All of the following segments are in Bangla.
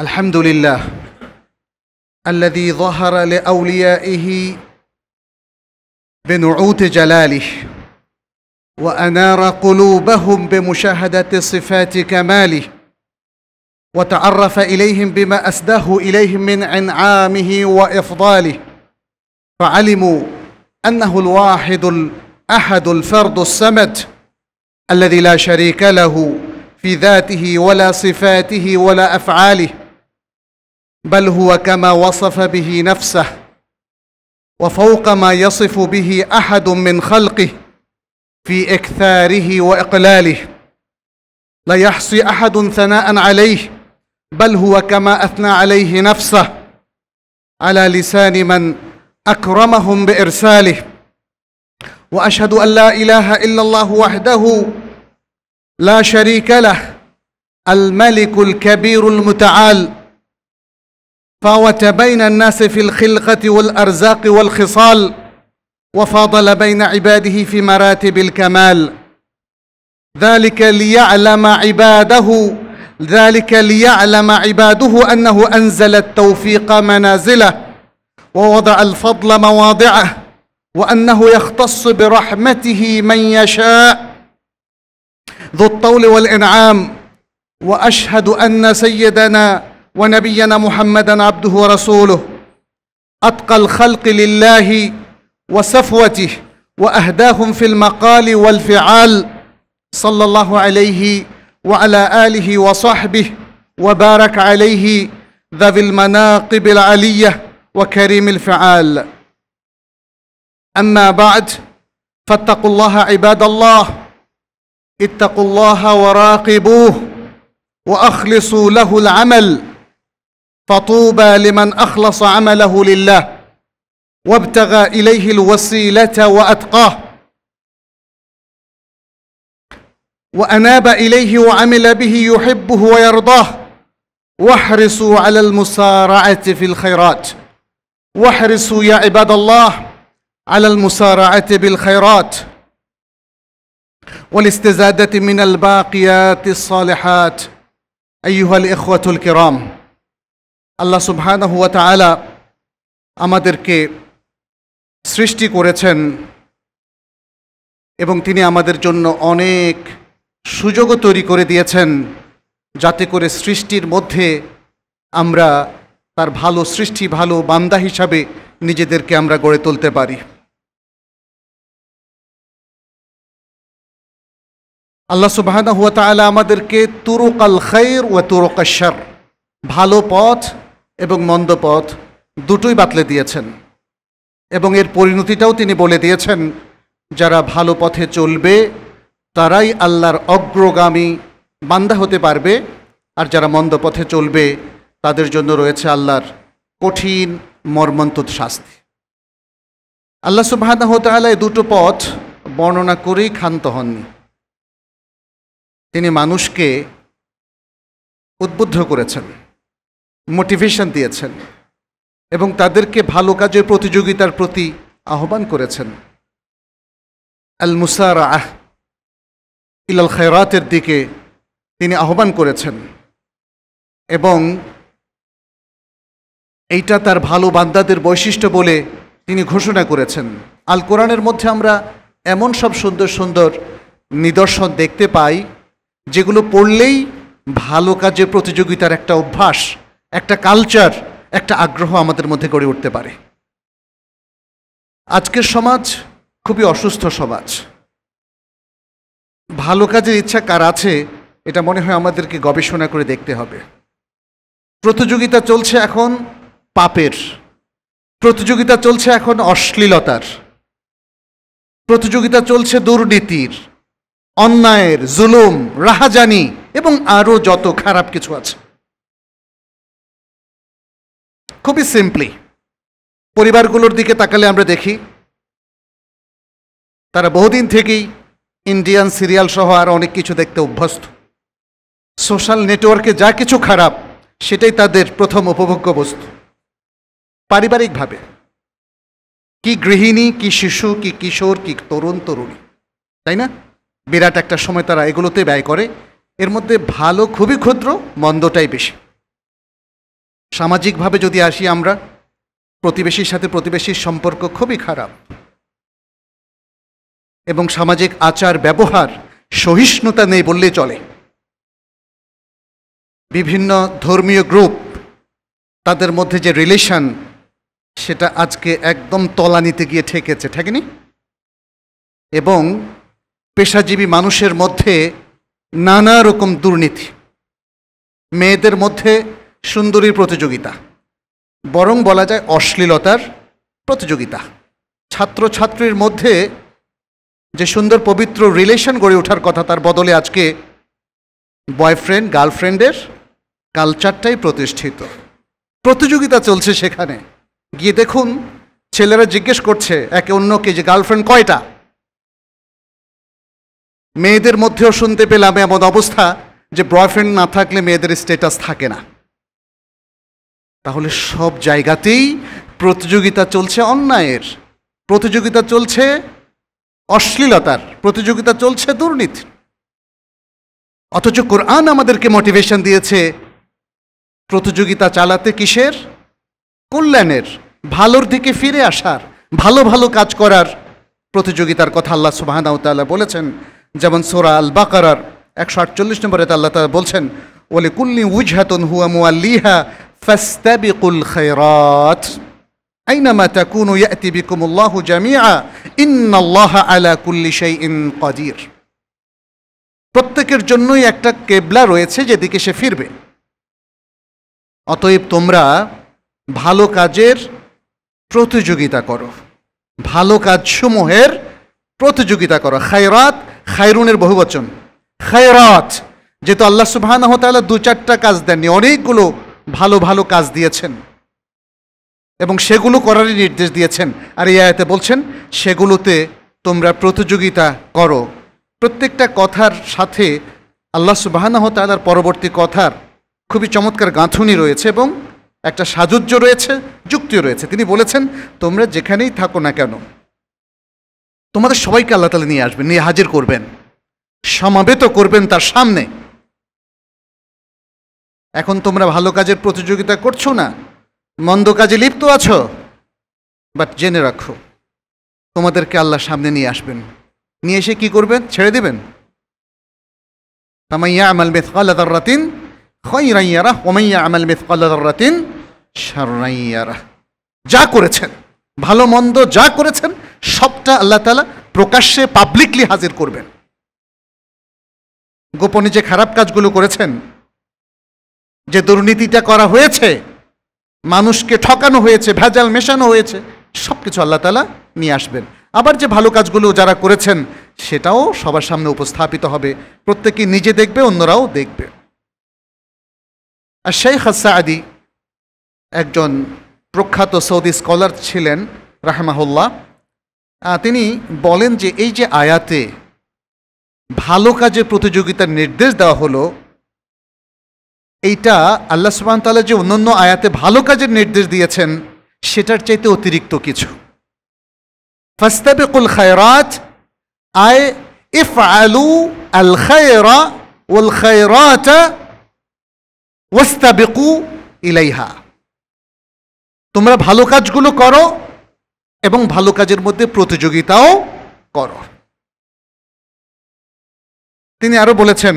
الحمد لله الذي ظهر لاوليائه بنعوت جلاله وانار قلوبهم بمشاهده صفات كماله وتعرف اليهم بما اسداه اليهم من انعامه وافضاله فعلموا انه الواحد الاحد الفرد السمد الذي لا شريك له في ذاته ولا صفاته ولا افعاله بل هو كما وصف به نفسه وفوق ما يصف به احد من خلقه في اكثاره واقلاله لا يحصي احد ثناء عليه بل هو كما اثنى عليه نفسه على لسان من اكرمهم بارساله واشهد ان لا اله الا الله وحده لا شريك له الملك الكبير المتعال فاوت بين الناس في الخلقة والأرزاق والخصال وفاضل بين عباده في مراتب الكمال ذلك ليعلم عباده ذلك ليعلم عباده أنه أنزل التوفيق منازله ووضع الفضل مواضعه وأنه يختص برحمته من يشاء ذو الطول والإنعام وأشهد أن سيدنا ونبينا محمدا عبده ورسوله اتقى الخلق لله وصفوته واهداهم في المقال والفعال صلى الله عليه وعلى اله وصحبه وبارك عليه ذوي المناقب العليه وكريم الفعال اما بعد فاتقوا الله عباد الله اتقوا الله وراقبوه واخلصوا له العمل فطوبى لمن اخلص عمله لله وابتغى اليه الوسيله واتقاه واناب اليه وعمل به يحبه ويرضاه واحرصوا على المسارعه في الخيرات واحرصوا يا عباد الله على المسارعه بالخيرات والاستزاده من الباقيات الصالحات ايها الاخوه الكرام আল্লাহ সুবহান হুয়া তালা আমাদেরকে সৃষ্টি করেছেন এবং তিনি আমাদের জন্য অনেক সুযোগও তৈরি করে দিয়েছেন যাতে করে সৃষ্টির মধ্যে আমরা তার ভালো সৃষ্টি ভালো বান্দা হিসাবে নিজেদেরকে আমরা গড়ে তুলতে পারি আল্লাহ সুবাহানা হুয়া তালা আমাদেরকে তুরুক আল খৈর ও তুরুক আশার ভালো পথ এবং মন্দ পথ দুটোই বাতলে দিয়েছেন এবং এর পরিণতিটাও তিনি বলে দিয়েছেন যারা ভালো পথে চলবে তারাই আল্লাহর অগ্রগামী বান্দা হতে পারবে আর যারা মন্দ পথে চলবে তাদের জন্য রয়েছে আল্লাহর কঠিন মর্মন্তুদ শাস্তি আল্লাহ সুবাহানহতালায় দুটো পথ বর্ণনা করেই ক্ষান্ত হননি তিনি মানুষকে উদ্বুদ্ধ করেছেন মোটিভেশন দিয়েছেন এবং তাদেরকে ভালো কাজের প্রতিযোগিতার প্রতি আহ্বান করেছেন আল মুসার আহ ইলাল খায়রাতের দিকে তিনি আহ্বান করেছেন এবং এইটা তার ভালো বান্দাদের বৈশিষ্ট্য বলে তিনি ঘোষণা করেছেন আল কোরআনের মধ্যে আমরা এমন সব সুন্দর সুন্দর নিদর্শন দেখতে পাই যেগুলো পড়লেই ভালো কাজে প্রতিযোগিতার একটা অভ্যাস একটা কালচার একটা আগ্রহ আমাদের মধ্যে গড়ে উঠতে পারে আজকের সমাজ খুবই অসুস্থ সমাজ ভালো কাজের ইচ্ছা কার আছে এটা মনে হয় আমাদেরকে গবেষণা করে দেখতে হবে প্রতিযোগিতা চলছে এখন পাপের প্রতিযোগিতা চলছে এখন অশ্লীলতার প্রতিযোগিতা চলছে দুর্নীতির অন্যায়ের জুলুম রাহাজানি এবং আরও যত খারাপ কিছু আছে খুবই সিম্পলি পরিবারগুলোর দিকে তাকালে আমরা দেখি তারা বহুদিন থেকেই ইন্ডিয়ান সিরিয়াল সহ আর অনেক কিছু দেখতে অভ্যস্ত সোশ্যাল নেটওয়ার্কে যা কিছু খারাপ সেটাই তাদের প্রথম উপভোগ্য বস্তু পারিবারিকভাবে কি গৃহিণী কি শিশু কি কিশোর কি তরুণ তরুণী তাই না বিরাট একটা সময় তারা এগুলোতে ব্যয় করে এর মধ্যে ভালো খুবই ক্ষুদ্র মন্দটাই বেশি সামাজিকভাবে যদি আসি আমরা প্রতিবেশীর সাথে প্রতিবেশীর সম্পর্ক খুবই খারাপ এবং সামাজিক আচার ব্যবহার সহিষ্ণুতা নেই বললে চলে বিভিন্ন ধর্মীয় গ্রুপ তাদের মধ্যে যে রিলেশন সেটা আজকে একদম তলানিতে গিয়ে ঠেকেছে ঠেকেনি এবং পেশাজীবী মানুষের মধ্যে নানা রকম দুর্নীতি মেয়েদের মধ্যে সুন্দরীর প্রতিযোগিতা বরং বলা যায় অশ্লীলতার প্রতিযোগিতা ছাত্রছাত্রীর মধ্যে যে সুন্দর পবিত্র রিলেশন গড়ে ওঠার কথা তার বদলে আজকে বয়ফ্রেন্ড গার্লফ্রেন্ডের কালচারটাই প্রতিষ্ঠিত প্রতিযোগিতা চলছে সেখানে গিয়ে দেখুন ছেলেরা জিজ্ঞেস করছে একে অন্যকে যে গার্লফ্রেন্ড কয়টা মেয়েদের মধ্যেও শুনতে পেলাম এমন অবস্থা যে বয়ফ্রেন্ড না থাকলে মেয়েদের স্টেটাস থাকে না তাহলে সব জায়গাতেই প্রতিযোগিতা চলছে অন্যায়ের প্রতিযোগিতা চলছে অশ্লীলতার প্রতিযোগিতা চলছে দুর্নীতির অথচ কোরআন আমাদেরকে মোটিভেশন দিয়েছে প্রতিযোগিতা চালাতে কিসের কল্যাণের ভালোর দিকে ফিরে আসার ভালো ভালো কাজ করার প্রতিযোগিতার কথা আল্লাহ সুবাহানাউতাল্লাহ বলেছেন যেমন সোরা আল বাকারার একশো আটচল্লিশ নম্বরে আল্লাহ তালা বলছেন ওলে কুল্লি উজহাতন হুয়া মুয়া লিহা فاستبقوا الخيرات أينما تكونوا يأتي بكم الله جميعا إن الله على كل شيء قدير প্রত্যেকের জন্যই একটা কেবলা রয়েছে যেদিকে সে ফিরবে অতএব তোমরা ভালো কাজের প্রতিযোগিতা করো ভালো কাজসমূহের প্রতিযোগিতা করো খায়রাত খায়রুনের বহুবচন খায়রাত যেহেতু আল্লাহ সুবাহ দু চারটা কাজ দেননি অনেকগুলো ভালো ভালো কাজ দিয়েছেন এবং সেগুলো করারই নির্দেশ দিয়েছেন আর এই আয়াতে বলছেন সেগুলোতে তোমরা প্রতিযোগিতা করো প্রত্যেকটা কথার সাথে আল্লাহ সুবাহানাহ তালার পরবর্তী কথার খুবই চমৎকার গাঁথুনি রয়েছে এবং একটা সাজুজ্য রয়েছে যুক্তিও রয়েছে তিনি বলেছেন তোমরা যেখানেই থাকো না কেন তোমাদের সবাইকে আল্লাহ তালা নিয়ে আসবেন নিয়ে হাজির করবেন সমাবেত করবেন তার সামনে এখন তোমরা ভালো কাজের প্রতিযোগিতা করছো না মন্দ কাজে লিপ্ত আছো বাট জেনে রাখো তোমাদেরকে আল্লাহ সামনে নিয়ে আসবেন নিয়ে এসে কি করবেন ছেড়ে দেবেন তামাইয়া আমাল মেথকালাদারাতিন খৈরাইয়ারা ওমাইয়া আমাল মেথকালাদারাতিন সারাইয়ারা যা করেছেন ভালো মন্দ যা করেছেন সবটা আল্লাহ তালা প্রকাশ্যে পাবলিকলি হাজির করবেন গোপনে যে খারাপ কাজগুলো করেছেন যে দুর্নীতিটা করা হয়েছে মানুষকে ঠকানো হয়েছে ভেজাল মেশানো হয়েছে সব কিছু আল্লাহ তালা নিয়ে আসবেন আবার যে ভালো কাজগুলো যারা করেছেন সেটাও সবার সামনে উপস্থাপিত হবে প্রত্যেকে নিজে দেখবে অন্যরাও দেখবে আর শেখ হাসা আদি একজন প্রখ্যাত সৌদি স্কলার ছিলেন রাহমাহুল্লাহ তিনি বলেন যে এই যে আয়াতে ভালো কাজে প্রতিযোগিতার নির্দেশ দেওয়া হলো এইটা আল্লাহ সুবাহ তাল্লাহ যে অন্যান্য আয়াতে ভালো কাজের নির্দেশ দিয়েছেন সেটার চাইতে অতিরিক্ত কিছু ফাস্তাবিকুল খায়রাত আয় ইফ আলু আল খায়রা ওল খায়রাত ওয়াস্তাবিকু ইলাইহা তোমরা ভালো কাজগুলো করো এবং ভালো কাজের মধ্যে প্রতিযোগিতাও করো তিনি আরো বলেছেন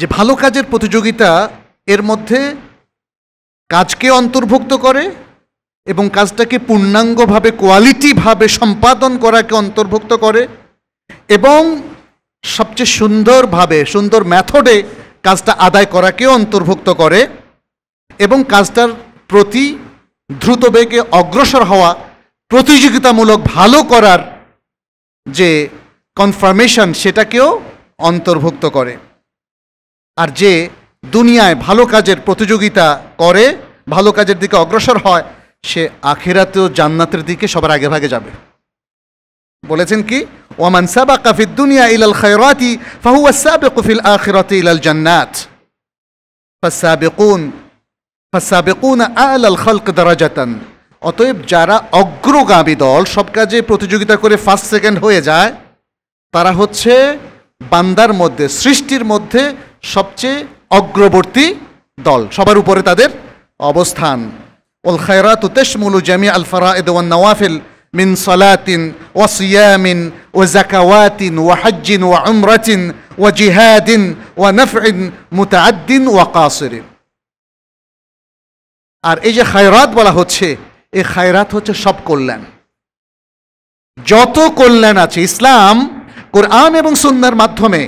যে ভালো কাজের প্রতিযোগিতা এর মধ্যে কাজকে অন্তর্ভুক্ত করে এবং কাজটাকে পূর্ণাঙ্গভাবে কোয়ালিটিভাবে সম্পাদন করাকে অন্তর্ভুক্ত করে এবং সবচেয়ে সুন্দরভাবে সুন্দর ম্যাথডে কাজটা আদায় করাকেও অন্তর্ভুক্ত করে এবং কাজটার প্রতি দ্রুত বেগে অগ্রসর হওয়া প্রতিযোগিতামূলক ভালো করার যে কনফার্মেশন সেটাকেও অন্তর্ভুক্ত করে আর যে দুনিয়ায় ভালো কাজের প্রতিযোগিতা করে ভালো কাজের দিকে অগ্রসর হয় সে আখেরাতেও জান্নাতের দিকে সবার আগে ভাগে যাবে বলেছেন কি ওমান সাবা কাফি দুনিয়া ইলাল খায়রাতি ফাহুয়া সাবে কফিল আখেরাতে ইলাল জান্নাত ফাসাবেকুন ফাসাবেকুন আলাল খালক দারাজাতান অতএব যারা অগ্রগামী দল সব কাজে প্রতিযোগিতা করে ফার্স্ট সেকেন্ড হয়ে যায় তারা হচ্ছে বান্দার মধ্যে সৃষ্টির মধ্যে সবচেয়ে অগ্রবর্তী দল সবার উপরে তাদের অবস্থান ওল খায়রা তুতেশমুলু জামি আল ফারা এদওয়ান নওয়াফিল মিন সলাতিন ও সিয়ামিন ও জাকাওয়াতিন ও হজ্জিন ও আমরাচিন ও জিহাদিন ও নফিন মুতাদ্দিন ও কাসরিন আর এই যে খায়রাত বলা হচ্ছে এই খায়রাত হচ্ছে সব কল্যাণ যত কল্যাণ আছে ইসলাম কোরআন এবং সুন্নার মাধ্যমে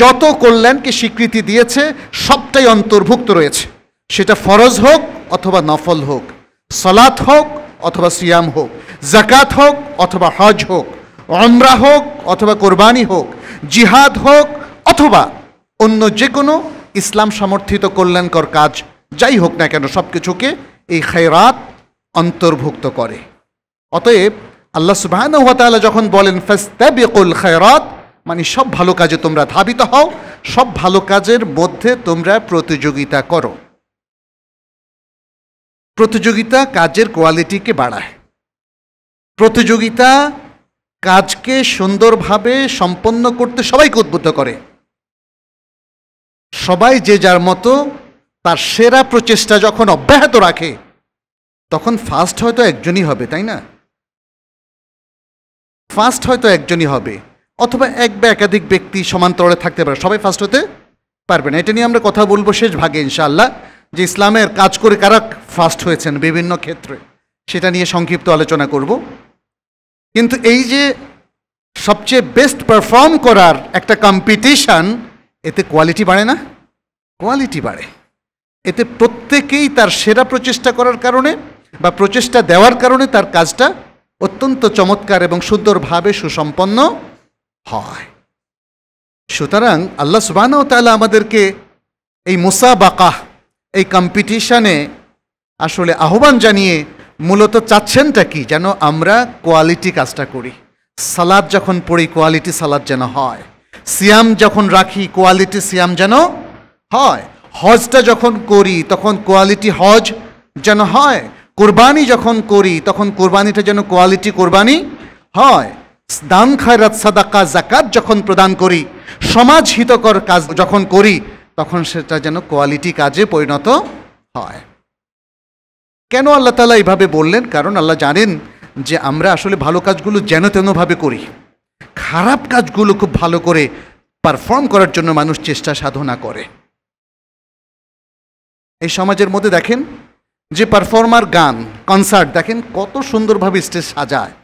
যত কল্যাণকে স্বীকৃতি দিয়েছে সবটাই অন্তর্ভুক্ত রয়েছে সেটা ফরজ হোক অথবা নফল হোক সলাৎ হোক অথবা সিয়াম হোক জাকাত হোক অথবা হজ হোক অমরা হোক অথবা কোরবানি হোক জিহাদ হোক অথবা অন্য যে কোনো ইসলাম সমর্থিত কল্যাণকর কাজ যাই হোক না কেন সব কিছুকে এই খায়রাত অন্তর্ভুক্ত করে অতএব আল্লাহ সুবাহ যখন বলেন ফাস্তাবিকুল খায়রাত মানে সব ভালো কাজে তোমরা ধাবিত হও সব ভালো কাজের মধ্যে তোমরা প্রতিযোগিতা করো প্রতিযোগিতা কাজের কোয়ালিটিকে বাড়ায় প্রতিযোগিতা কাজকে সুন্দরভাবে সম্পন্ন করতে সবাইকে উদ্বুদ্ধ করে সবাই যে যার মতো তার সেরা প্রচেষ্টা যখন অব্যাহত রাখে তখন ফার্স্ট হয়তো একজনই হবে তাই না ফার্স্ট হয়তো একজনই হবে অথবা এক বা একাধিক ব্যক্তি সমান্তরে থাকতে পারে সবাই ফার্স্ট হতে পারবে না এটা নিয়ে আমরা কথা বলবো শেষ ভাগে ইনশাআল্লাহ যে ইসলামের কাজ করে কারা ফার্স্ট হয়েছেন বিভিন্ন ক্ষেত্রে সেটা নিয়ে সংক্ষিপ্ত আলোচনা করব কিন্তু এই যে সবচেয়ে বেস্ট পারফর্ম করার একটা কম্পিটিশান এতে কোয়ালিটি বাড়ে না কোয়ালিটি বাড়ে এতে প্রত্যেকেই তার সেরা প্রচেষ্টা করার কারণে বা প্রচেষ্টা দেওয়ার কারণে তার কাজটা অত্যন্ত চমৎকার এবং সুন্দরভাবে সুসম্পন্ন হয় সুতরাং আল্লাহ সুবাহও তালা আমাদেরকে এই মুসাবাকাহ এই কম্পিটিশানে আসলে আহ্বান জানিয়ে মূলত চাচ্ছেনটা কি যেন আমরা কোয়ালিটি কাজটা করি সালাদ যখন পড়ি কোয়ালিটি সালাদ যেন হয় সিয়াম যখন রাখি কোয়ালিটি সিয়াম যেন হয় হজটা যখন করি তখন কোয়ালিটি হজ যেন হয় কোরবানি যখন করি তখন কোরবানিটা যেন কোয়ালিটি কোরবানি হয় দান খায়রাত সাদাকা জাকাত যখন প্রদান করি সমাজ হিতকর কাজ যখন করি তখন সেটা যেন কোয়ালিটি কাজে পরিণত হয় কেন আল্লাহ তালা এইভাবে বললেন কারণ আল্লাহ জানেন যে আমরা আসলে ভালো কাজগুলো যেন তেনভাবে করি খারাপ কাজগুলো খুব ভালো করে পারফর্ম করার জন্য মানুষ চেষ্টা সাধনা করে এই সমাজের মধ্যে দেখেন যে পারফর্মার গান কনসার্ট দেখেন কত সুন্দরভাবে স্টেজ সাজায়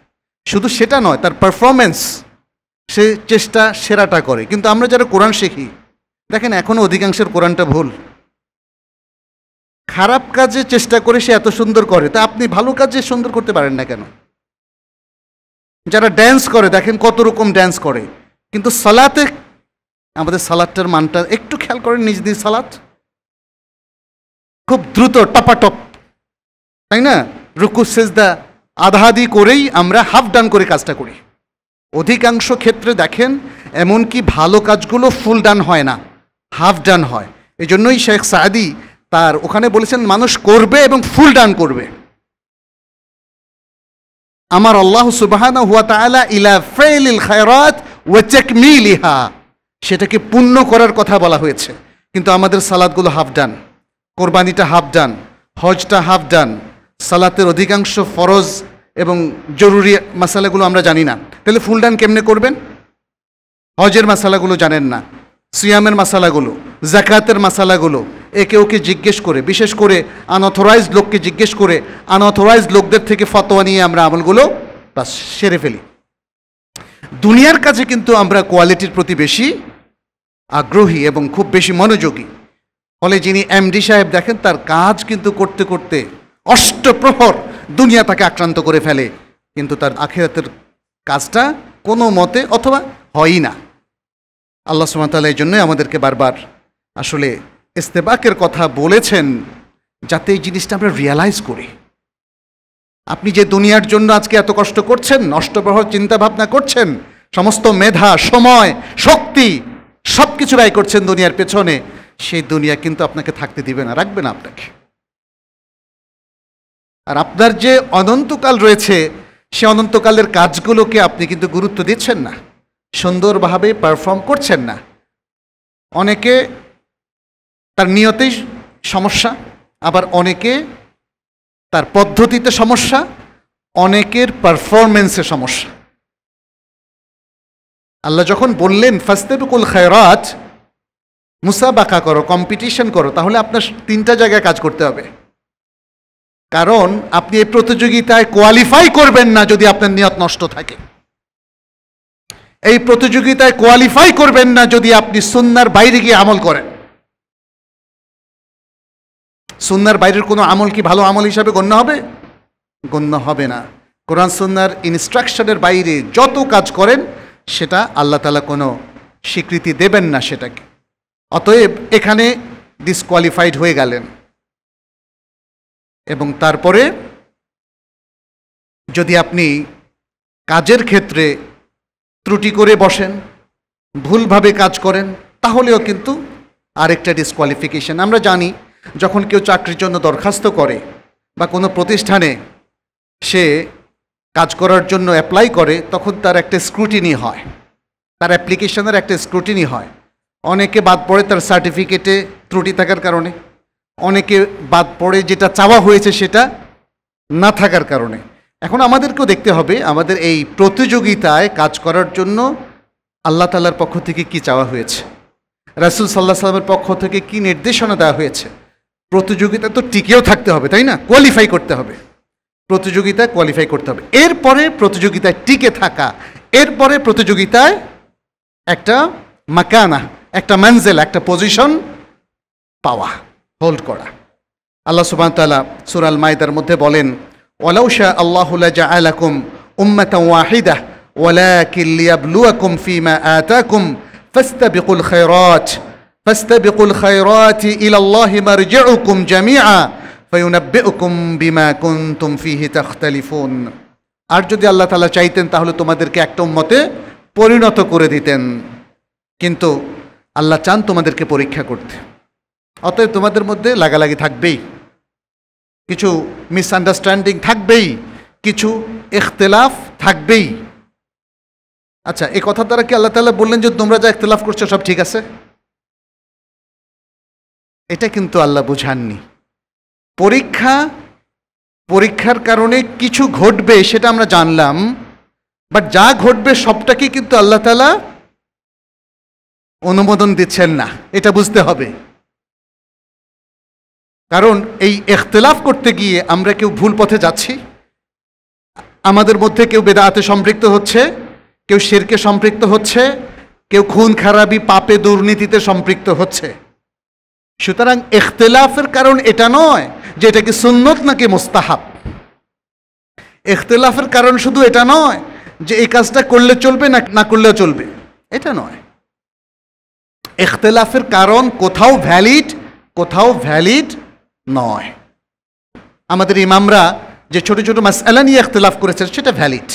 শুধু সেটা নয় তার পারফরমেন্স সে চেষ্টা সেরাটা করে কিন্তু আমরা যারা কোরআন শিখি দেখেন এখনও অধিকাংশের কোরআনটা ভুল খারাপ কাজে চেষ্টা করে সে এত সুন্দর করে তা আপনি ভালো কাজে সুন্দর করতে পারেন না কেন যারা ড্যান্স করে দেখেন কত রকম ড্যান্স করে কিন্তু সালাতে আমাদের সালাদটার মানটা একটু খেয়াল করেন নিজ নিজ সালাত খুব দ্রুত টপাটপ তাই না রুকু সেজদা আধা আধি করেই আমরা হাফ ডান করে কাজটা করি অধিকাংশ ক্ষেত্রে দেখেন এমনকি ভালো কাজগুলো ফুল ডান হয় না হাফ ডান হয় এই জন্যই শেখ সাদি তার ওখানে বলেছেন মানুষ করবে এবং ফুল ডান করবে আমার আল্লাহ সুবাহানা ইলা ফেলিল খায়রাত ওয়েচেক মিলিহা সেটাকে পূর্ণ করার কথা বলা হয়েছে কিন্তু আমাদের সালাদগুলো হাফ ডান কোরবানিটা হাফ ডান হজটা হাফ ডান সালাতের অধিকাংশ ফরজ এবং জরুরি মশালাগুলো আমরা জানি না তাহলে ফুলডান কেমনে করবেন হজের মশালাগুলো জানেন না সিয়ামের মশালাগুলো জাকাতের মশালাগুলো একে ওকে জিজ্ঞেস করে বিশেষ করে আনঅথরাইজড লোককে জিজ্ঞেস করে আনঅথরাইজড লোকদের থেকে ফতোয়া নিয়ে আমরা আমলগুলো বা সেরে ফেলি দুনিয়ার কাছে কিন্তু আমরা কোয়ালিটির প্রতি বেশি আগ্রহী এবং খুব বেশি মনোযোগী ফলে যিনি এমডি সাহেব দেখেন তার কাজ কিন্তু করতে করতে অষ্টপ্রহর দুনিয়া তাকে আক্রান্ত করে ফেলে কিন্তু তার আখেরাতের কাজটা কোনো মতে অথবা হয়ই না আল্লাহ সুমাতাল এই জন্যই আমাদেরকে বারবার আসলে ইস্তেবাকের কথা বলেছেন যাতে এই জিনিসটা আমরা রিয়ালাইজ করি আপনি যে দুনিয়ার জন্য আজকে এত কষ্ট করছেন নষ্টপ্রহর চিন্তাভাবনা করছেন সমস্ত মেধা সময় শক্তি সব কিছু ব্যয় করছেন দুনিয়ার পেছনে সেই দুনিয়া কিন্তু আপনাকে থাকতে দিবে না রাখবে না আপনাকে আর আপনার যে অনন্তকাল রয়েছে সে অনন্তকালের কাজগুলোকে আপনি কিন্তু গুরুত্ব দিচ্ছেন না সুন্দরভাবে পারফর্ম করছেন না অনেকে তার নিয়তেই সমস্যা আবার অনেকে তার পদ্ধতিতে সমস্যা অনেকের পারফরমেন্সে সমস্যা আল্লাহ যখন বললেন ফাস্তেবুকুল খায়রাত মুসাবাকা করো কম্পিটিশন করো তাহলে আপনার তিনটা জায়গায় কাজ করতে হবে কারণ আপনি এই প্রতিযোগিতায় কোয়ালিফাই করবেন না যদি আপনার নিয়ত নষ্ট থাকে এই প্রতিযোগিতায় কোয়ালিফাই করবেন না যদি আপনি সুন্নার বাইরে গিয়ে আমল করেন সুন্নার বাইরের কোনো আমল কি ভালো আমল হিসাবে গণ্য হবে গণ্য হবে না কোরআন সুন্নার ইনস্ট্রাকশনের বাইরে যত কাজ করেন সেটা আল্লাহ তালা কোনো স্বীকৃতি দেবেন না সেটাকে অতএব এখানে ডিসকোয়ালিফাইড হয়ে গেলেন এবং তারপরে যদি আপনি কাজের ক্ষেত্রে ত্রুটি করে বসেন ভুলভাবে কাজ করেন তাহলেও কিন্তু আরেকটা ডিসকোয়ালিফিকেশন আমরা জানি যখন কেউ চাকরির জন্য দরখাস্ত করে বা কোনো প্রতিষ্ঠানে সে কাজ করার জন্য অ্যাপ্লাই করে তখন তার একটা স্ক্রুটিনি হয় তার অ্যাপ্লিকেশনের একটা স্ক্রুটিনি হয় অনেকে বাদ পড়ে তার সার্টিফিকেটে ত্রুটি থাকার কারণে অনেকে বাদ পড়ে যেটা চাওয়া হয়েছে সেটা না থাকার কারণে এখন আমাদেরকেও দেখতে হবে আমাদের এই প্রতিযোগিতায় কাজ করার জন্য আল্লাহ তাল্লার পক্ষ থেকে কি চাওয়া হয়েছে রাসুল সাল্লাহ সাল্লামের পক্ষ থেকে কি নির্দেশনা দেওয়া হয়েছে প্রতিযোগিতা তো টিকেও থাকতে হবে তাই না কোয়ালিফাই করতে হবে প্রতিযোগিতা কোয়ালিফাই করতে হবে এরপরে প্রতিযোগিতায় টিকে থাকা এরপরে প্রতিযোগিতায় একটা মাকানা একটা ম্যানজেল একটা পজিশন পাওয়া হোল্ড করা আল্লাহ সুবাহ তালা সুরাল মায়দার মধ্যে বলেন ওলাউশা আল্লাহুল্লা জা আলাকুম উম্মাতা ওয়াহিদা ولكن ليبلوكم فيما آتاكم فاستبقوا الخيرات فاستبقوا বিকুল إلى الله مرجعكم جميعا فينبئكم بما كنتم فيه تختلفون আর যদি আল্লাহ তালা চাইতেন তাহলে তোমাদেরকে একটা উম্মতে পরিণত করে দিতেন কিন্তু আল্লাহ চান তোমাদেরকে পরীক্ষা করতে অতএব তোমাদের মধ্যে লাগালাগি থাকবেই কিছু মিসআন্ডারস্ট্যান্ডিং থাকবেই কিছু এখতেলাফ থাকবেই আচ্ছা এই কথা দ্বারা কি আল্লাহ তালা বললেন যে তোমরা যা ইখতলাফ করছো সব ঠিক আছে এটা কিন্তু আল্লাহ বুঝাননি পরীক্ষা পরীক্ষার কারণে কিছু ঘটবে সেটা আমরা জানলাম বাট যা ঘটবে সবটাকে কিন্তু আল্লাহ তালা অনুমোদন দিচ্ছেন না এটা বুঝতে হবে কারণ এই এখতলাফ করতে গিয়ে আমরা কেউ ভুল পথে যাচ্ছি আমাদের মধ্যে কেউ বেদাতে সম্পৃক্ত হচ্ছে কেউ শেরকে সম্পৃক্ত হচ্ছে কেউ খুন খারাপি পাপে দুর্নীতিতে সম্পৃক্ত হচ্ছে সুতরাং এখতলাফের কারণ এটা নয় যে এটা কি সুন্নত নাকি মোস্তাহাব এখতলাফের কারণ শুধু এটা নয় যে এই কাজটা করলে চলবে না না করলেও চলবে এটা নয় এখতলাফের কারণ কোথাও ভ্যালিড কোথাও ভ্যালিড নয় আমাদের ইমামরা যে ছোট ছোট মাসালা নিয়ে এখতলাফ করেছেন সেটা ভ্যালিড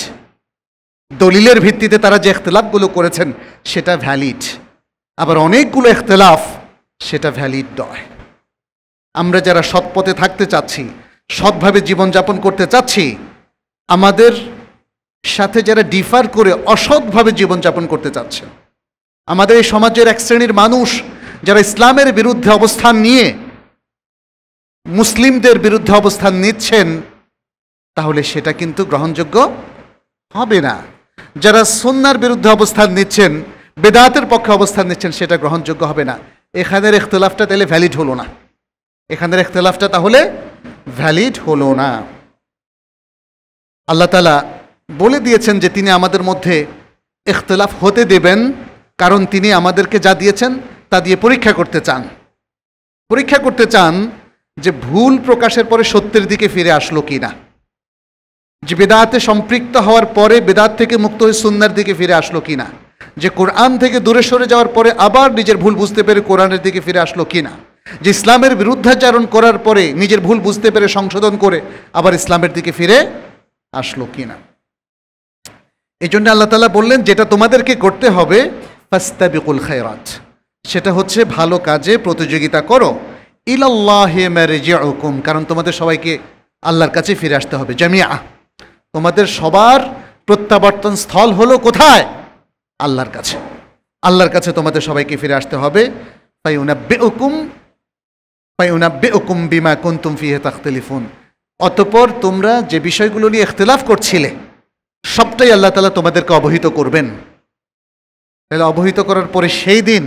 দলিলের ভিত্তিতে তারা যে এখতলাফগুলো করেছেন সেটা ভ্যালিড আবার অনেকগুলো এখতলাফ সেটা ভ্যালিড নয় আমরা যারা সৎপথে থাকতে চাচ্ছি সৎভাবে জীবনযাপন করতে চাচ্ছি আমাদের সাথে যারা ডিফার করে অসৎভাবে জীবনযাপন করতে চাচ্ছে আমাদের এই সমাজের এক শ্রেণীর মানুষ যারা ইসলামের বিরুদ্ধে অবস্থান নিয়ে মুসলিমদের বিরুদ্ধে অবস্থান নিচ্ছেন তাহলে সেটা কিন্তু গ্রহণযোগ্য হবে না যারা সন্ন্যার বিরুদ্ধে অবস্থান নিচ্ছেন বেদাতের পক্ষে অবস্থান নিচ্ছেন সেটা গ্রহণযোগ্য হবে না এখানের ইখতলাফটা তাহলে ভ্যালিড হলো না এখানের ইখতলাফটা তাহলে ভ্যালিড হলো না আল্লাহ তালা বলে দিয়েছেন যে তিনি আমাদের মধ্যে ইখতলাফ হতে দেবেন কারণ তিনি আমাদেরকে যা দিয়েছেন তা দিয়ে পরীক্ষা করতে চান পরীক্ষা করতে চান যে ভুল প্রকাশের পরে সত্যের দিকে ফিরে আসলো কি না যে বেদাতে সম্পৃক্ত হওয়ার পরে বেদাত থেকে মুক্ত হয়ে সুন্দর দিকে ফিরে আসলো কি না যে কোরআন থেকে দূরে সরে যাওয়ার পরে আবার নিজের ভুল বুঝতে পেরে কোরআনের দিকে ফিরে আসলো কি না যে ইসলামের বিরুদ্ধাচারণ করার পরে নিজের ভুল বুঝতে পেরে সংশোধন করে আবার ইসলামের দিকে ফিরে আসলো কি না এই জন্য আল্লাহ তালা বললেন যেটা তোমাদেরকে করতে হবে ফাস্তাবিকুল খায়রাত সেটা হচ্ছে ভালো কাজে প্রতিযোগিতা করো ইলাল্লাহে হুকুম কারণ তোমাদের সবাইকে আল্লাহর কাছে ফিরে আসতে হবে জামিয়া তোমাদের সবার প্রত্যাবর্তন স্থল হলো কোথায় আল্লাহর কাছে আল্লাহর কাছে তোমাদের সবাইকে ফিরে আসতে হবে তাই উনাব্বে হুকুম তাই উনাব্বে হুকুম বিমা কুন্তুম ফিহে তাখতলিফুন অতপর তোমরা যে বিষয়গুলো নিয়ে এখতলাফ করছিলে সবটাই আল্লাহ তালা তোমাদেরকে অবহিত করবেন তাহলে অবহিত করার পরে সেই দিন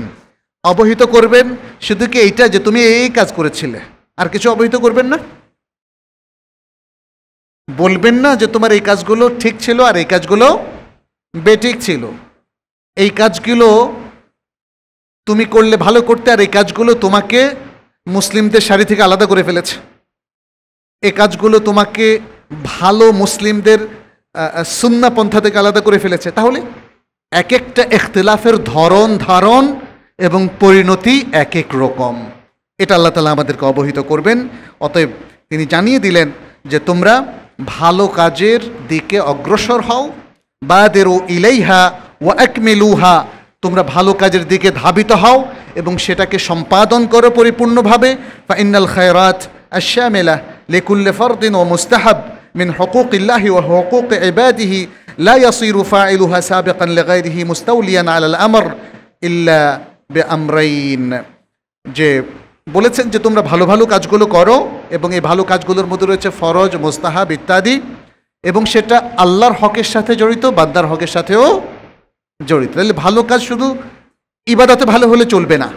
অবহিত করবেন শুধু কি এইটা যে তুমি এই কাজ করেছিলে আর কিছু অবহিত করবেন না বলবেন না যে তোমার এই কাজগুলো ঠিক ছিল আর এই কাজগুলো বেঠিক ছিল এই কাজগুলো তুমি করলে ভালো করতে আর এই কাজগুলো তোমাকে মুসলিমদের শাড়ি থেকে আলাদা করে ফেলেছে এ কাজগুলো তোমাকে ভালো মুসলিমদের সুন্না পন্থা থেকে আলাদা করে ফেলেছে তাহলে এক একটা এখতলাফের ধরন ধারণ এবং পরিণতি এক এক রকম এটা আল্লাহ তালা আমাদেরকে অবহিত করবেন অতএব তিনি জানিয়ে দিলেন যে তোমরা ভালো কাজের দিকে অগ্রসর হও বা ও ইলাইহা ও একমেলুহা তোমরা ভালো কাজের দিকে ধাবিত হও এবং সেটাকে সম্পাদন করো পরিপূর্ণভাবে বা ইন্নাল খায়রাত মেলা লেকুল্লে ফরদিন ও মুস্তাহাব মিন হকুক ইল্লাহি ও হকুক এবাদিহি লা ইয়াসিরু ফাইলুহা সাবেকান লাগাইরিহি মুস্তাউলিয়ান আলাল আমর ইল্লা আমরাইন যে বলেছেন যে তোমরা ভালো ভালো কাজগুলো করো এবং এই ভালো কাজগুলোর মধ্যে রয়েছে ফরজ মোস্তাহাব ইত্যাদি এবং সেটা আল্লাহর হকের সাথে জড়িত বাদ্দার হকের সাথেও জড়িত তাহলে ভালো কাজ শুধু ইবাদতে ভালো হলে চলবে না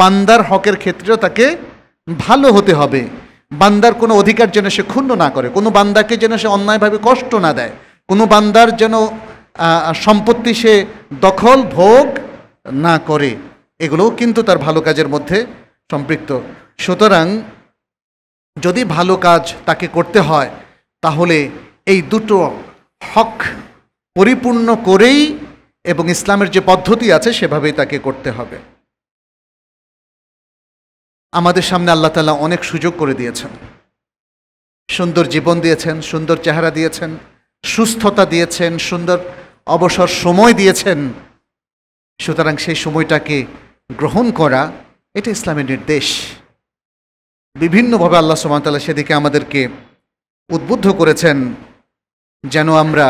বান্দার হকের ক্ষেত্রেও তাকে ভালো হতে হবে বান্দার কোনো অধিকার যেন সে ক্ষুণ্ণ না করে কোনো বান্দাকে যেন সে অন্যায়ভাবে কষ্ট না দেয় কোনো বান্দার যেন সম্পত্তি সে দখল ভোগ না করে এগুলোও কিন্তু তার ভালো কাজের মধ্যে সম্পৃক্ত সুতরাং যদি ভালো কাজ তাকে করতে হয় তাহলে এই দুটো হক পরিপূর্ণ করেই এবং ইসলামের যে পদ্ধতি আছে সেভাবেই তাকে করতে হবে আমাদের সামনে আল্লাহ তালা অনেক সুযোগ করে দিয়েছেন সুন্দর জীবন দিয়েছেন সুন্দর চেহারা দিয়েছেন সুস্থতা দিয়েছেন সুন্দর অবসর সময় দিয়েছেন সুতরাং সেই সময়টাকে গ্রহণ করা এটা ইসলামের নির্দেশ বিভিন্নভাবে আল্লাহ সুবাহতাল্লাহ সেদিকে আমাদেরকে উদ্বুদ্ধ করেছেন যেন আমরা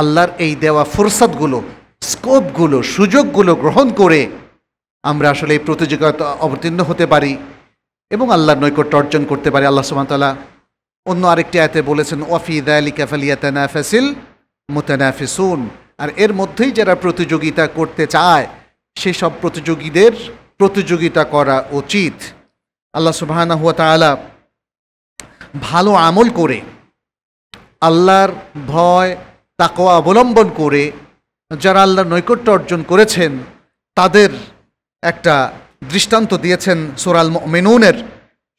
আল্লাহর এই দেওয়া ফুরসাদগুলো স্কোপগুলো সুযোগগুলো গ্রহণ করে আমরা আসলে এই প্রতিযোগিতা অবতীর্ণ হতে পারি এবং আল্লাহর নৈকট্য অর্জন করতে পারি আল্লাহ সুবাহতাল্লাহ অন্য আরেকটি আয়তে বলেছেন ওয়াফিদ আলী ক্যাফালিয়া তেনাফাসিল মোতানাফিসুন আর এর মধ্যেই যারা প্রতিযোগিতা করতে চায় সেসব প্রতিযোগীদের প্রতিযোগিতা করা উচিত আল্লাহ সুবাহানা হুয়া তালা ভালো আমল করে আল্লাহর ভয় তাকোয়া অবলম্বন করে যারা আল্লাহর নৈকট্য অর্জন করেছেন তাদের একটা দৃষ্টান্ত দিয়েছেন সোরাল মেনুনের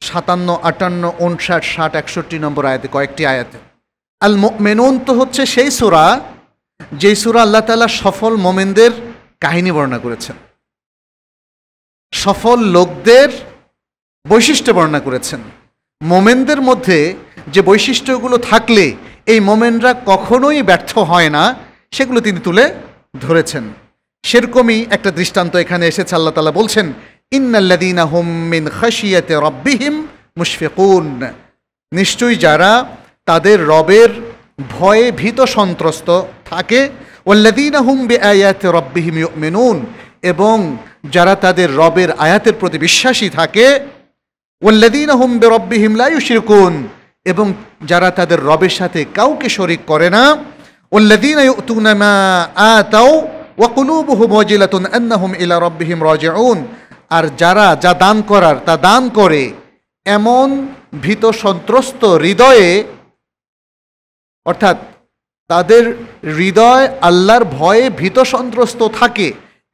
সাতান্ন আটান্ন উনষাট ষাট একষট্টি নম্বর আয়াতে কয়েকটি আয়াতে আল মেনুন তো হচ্ছে সেই সোরা যেই সুরা আল্লাহ তালা সফল মোমেনদের কাহিনী বর্ণনা করেছেন সফল লোকদের বৈশিষ্ট্য বর্ণনা করেছেন মোমেনদের মধ্যে যে বৈশিষ্ট্যগুলো থাকলে এই মোমেনরা কখনোই ব্যর্থ হয় না সেগুলো তিনি তুলে ধরেছেন সেরকমই একটা দৃষ্টান্ত এখানে এসেছে আল্লাহ তালা বলছেন ইন্নাল্লাদিনা হোম মিন খাসিয়াতে রব্বিহিম মুশফিকুন নিশ্চয়ই যারা তাদের রবের ভয়ে ভীত সন্ত্রস্ত থাকে ওল্লাদিন বে রব্বিহিম মেনুন এবং যারা তাদের রবের আয়াতের প্রতি বিশ্বাসী থাকে ওল্লাদিন বে রব্বিহিম এবং যারা তাদের রবের সাথে কাউকে শরিক করে না আন্নাহুম ইলা রব্বিহিম আর যারা যা দান করার তা দান করে এমন ভীত সন্ত্রস্ত হৃদয়ে অর্থাৎ তাদের হৃদয় আল্লাহর ভয়ে ভীত সন্ত্রস্ত থাকে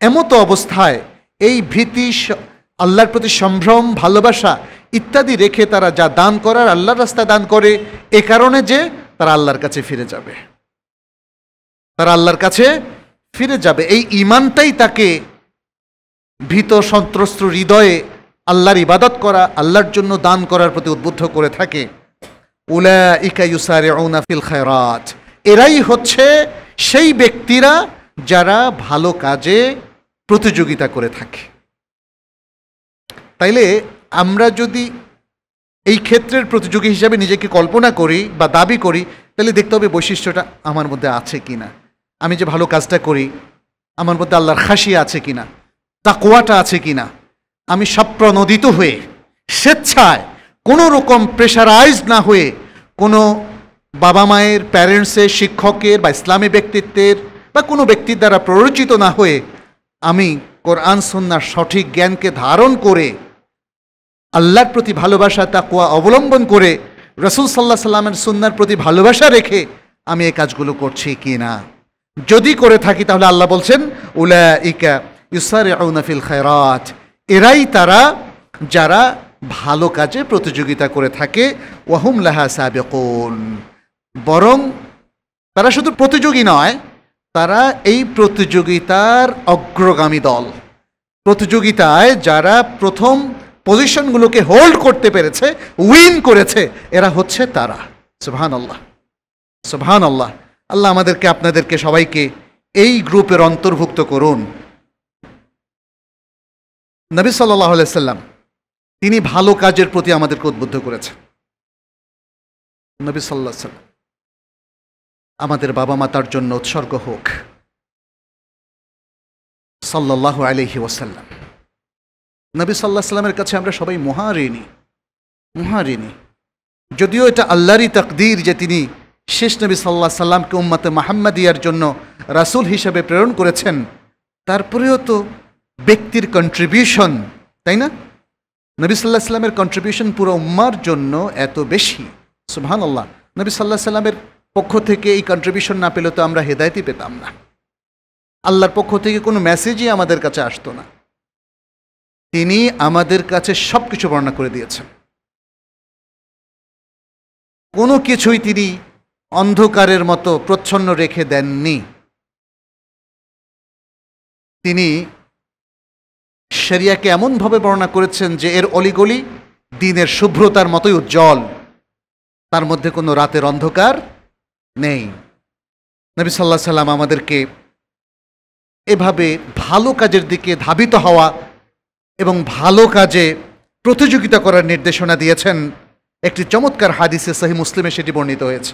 এমতো অবস্থায় এই ভীতি আল্লাহর প্রতি সম্ভ্রম ভালোবাসা ইত্যাদি রেখে তারা যা দান করার আল্লাহর রাস্তা দান করে এ কারণে যে তারা আল্লাহর কাছে ফিরে যাবে তারা আল্লাহর কাছে ফিরে যাবে এই ইমানটাই তাকে ভীত সন্ত্রস্ত হৃদয়ে আল্লাহর ইবাদত করা আল্লাহর জন্য দান করার প্রতি উদ্বুদ্ধ করে থাকে উলা ইকা ইউসারে ফিল খায়রাত এরাই হচ্ছে সেই ব্যক্তিরা যারা ভালো কাজে প্রতিযোগিতা করে থাকে তাইলে আমরা যদি এই ক্ষেত্রের প্রতিযোগী হিসাবে নিজেকে কল্পনা করি বা দাবি করি তাহলে দেখতে হবে বৈশিষ্ট্যটা আমার মধ্যে আছে কি না আমি যে ভালো কাজটা করি আমার মধ্যে আল্লাহর খাসি আছে কি না কোয়াটা আছে কি না আমি স্বপ্রণোদিত হয়ে স্বেচ্ছায় কোনো রকম প্রেশারাইজ না হয়ে কোনো বাবা মায়ের প্যারেন্টসের শিক্ষকের বা ইসলামী ব্যক্তিত্বের বা কোনো ব্যক্তির দ্বারা প্ররোচিত না হয়ে আমি কোরআন সন্ন্যার সঠিক জ্ঞানকে ধারণ করে আল্লাহর প্রতি ভালোবাসা তাকুয়া অবলম্বন করে রসুল সাল্লাহ সাল্লামের সন্ন্যার প্রতি ভালোবাসা রেখে আমি এই কাজগুলো করছি কি না যদি করে থাকি তাহলে আল্লাহ বলছেন উলা ইকা ইসার ফিল খায়রাত এরাই তারা যারা ভালো কাজে প্রতিযোগিতা করে থাকে ওয়াহুম লাহা সাবেকুন বরং তারা শুধু প্রতিযোগী নয় তারা এই প্রতিযোগিতার অগ্রগামী দল প্রতিযোগিতায় যারা প্রথম পজিশনগুলোকে হোল্ড করতে পেরেছে উইন করেছে এরা হচ্ছে তারা সুহান আল্লাহ সুহান আল্লাহ আল্লাহ আমাদেরকে আপনাদেরকে সবাইকে এই গ্রুপের অন্তর্ভুক্ত করুন নবী সাল্লাহ সাল্লাম তিনি ভালো কাজের প্রতি আমাদেরকে উদ্বুদ্ধ করেছেন নবী সাল্লাহ সাল্লাম আমাদের বাবা মা তার জন্য উৎসর্গ হোক সাল্লাহ আলহি ওসাল্লাম নবী সাল্লাহ সাল্লামের কাছে আমরা সবাই মহারিণী মহারিণী যদিও এটা আল্লাহরই তকদির যে তিনি শেষ নবী সাল্লাহ সাল্লামকে উম্মাতে মাহাম্মাদিয়ার জন্য রাসুল হিসেবে প্রেরণ করেছেন তারপরেও তো ব্যক্তির কন্ট্রিবিউশন তাই না নবী সাল্লাহ সাল্লামের কন্ট্রিবিউশন পুরো উম্মার জন্য এত বেশি সুহান আল্লাহ নবী সাল্লাহ সাল্লামের পক্ষ থেকে এই কন্ট্রিবিউশন না পেলে তো আমরা হেদায়তই পেতাম না আল্লাহর পক্ষ থেকে কোনো মেসেজই আমাদের কাছে আসতো না তিনি আমাদের কাছে সব কিছু বর্ণনা করে দিয়েছেন কোনো কিছুই তিনি অন্ধকারের মতো প্রচ্ছন্ন রেখে দেননি তিনি শরিয়াকে এমনভাবে বর্ণনা করেছেন যে এর অলিগলি দিনের শুভ্রতার মতোই উজ্জ্বল তার মধ্যে কোনো রাতের অন্ধকার নেই নবী সাল্লাহ সাল্লাম আমাদেরকে এভাবে ভালো কাজের দিকে ধাবিত হওয়া এবং ভালো কাজে প্রতিযোগিতা করার নির্দেশনা দিয়েছেন একটি চমৎকার হাদিসে সহি মুসলিমে সেটি বর্ণিত হয়েছে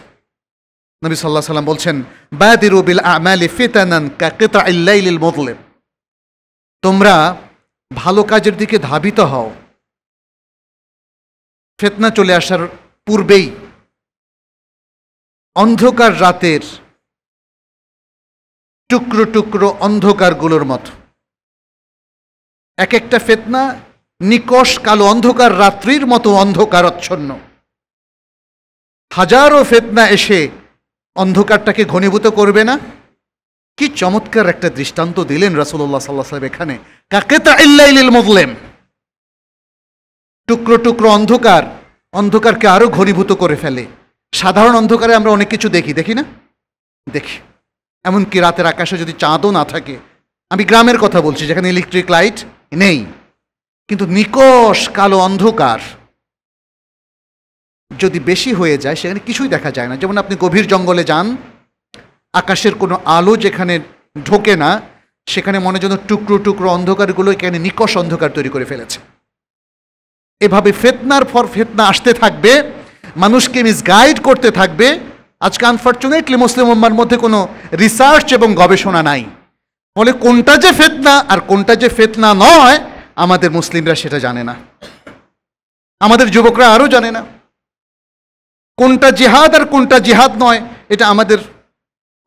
নবী সাল্লাহ সাল্লাম বলছেন বাদিরু বিল আমালি ফিতানান কাকেতা ইল্লাইলিল মদলে তোমরা ভালো কাজের দিকে ধাবিত হও ফেতনা চলে আসার পূর্বেই অন্ধকার রাতের টুকরো টুকরো অন্ধকারগুলোর মতো এক একটা ফেতনা নিকশ কালো অন্ধকার রাত্রির মতো অন্ধকারচ্ছন্ন হাজারো ফেতনা এসে অন্ধকারটাকে ঘনীভূত করবে না কি চমৎকার একটা দৃষ্টান্ত দিলেন রাসুল্লাহ সাল্লাহ সাহেব এখানে কাকে তা ইল্লাইলিল মজলেম টুকরো টুকরো অন্ধকার অন্ধকারকে আরও ঘনীভূত করে ফেলে সাধারণ অন্ধকারে আমরা অনেক কিছু দেখি দেখি না দেখি এমনকি রাতের আকাশে যদি চাঁদও না থাকে আমি গ্রামের কথা বলছি যেখানে ইলেকট্রিক লাইট নেই কিন্তু নিকষ কালো অন্ধকার যদি বেশি হয়ে যায় সেখানে কিছুই দেখা যায় না যেমন আপনি গভীর জঙ্গলে যান আকাশের কোনো আলো যেখানে ঢোকে না সেখানে মনে যেন টুকরো টুকরো অন্ধকারগুলো এখানে নিকষ অন্ধকার তৈরি করে ফেলেছে এভাবে ফেতনার পর ফেতনা আসতে থাকবে মানুষকে মিসগাইড করতে থাকবে আজকে আনফর্চুনেটলি মুসলিম উম্মার মধ্যে কোনো রিসার্চ এবং গবেষণা নাই ফলে কোনটা যে ফেতনা আর কোনটা যে ফেতনা নয় আমাদের মুসলিমরা সেটা জানে না আমাদের যুবকরা আরও জানে না কোনটা জেহাদ আর কোনটা জেহাদ নয় এটা আমাদের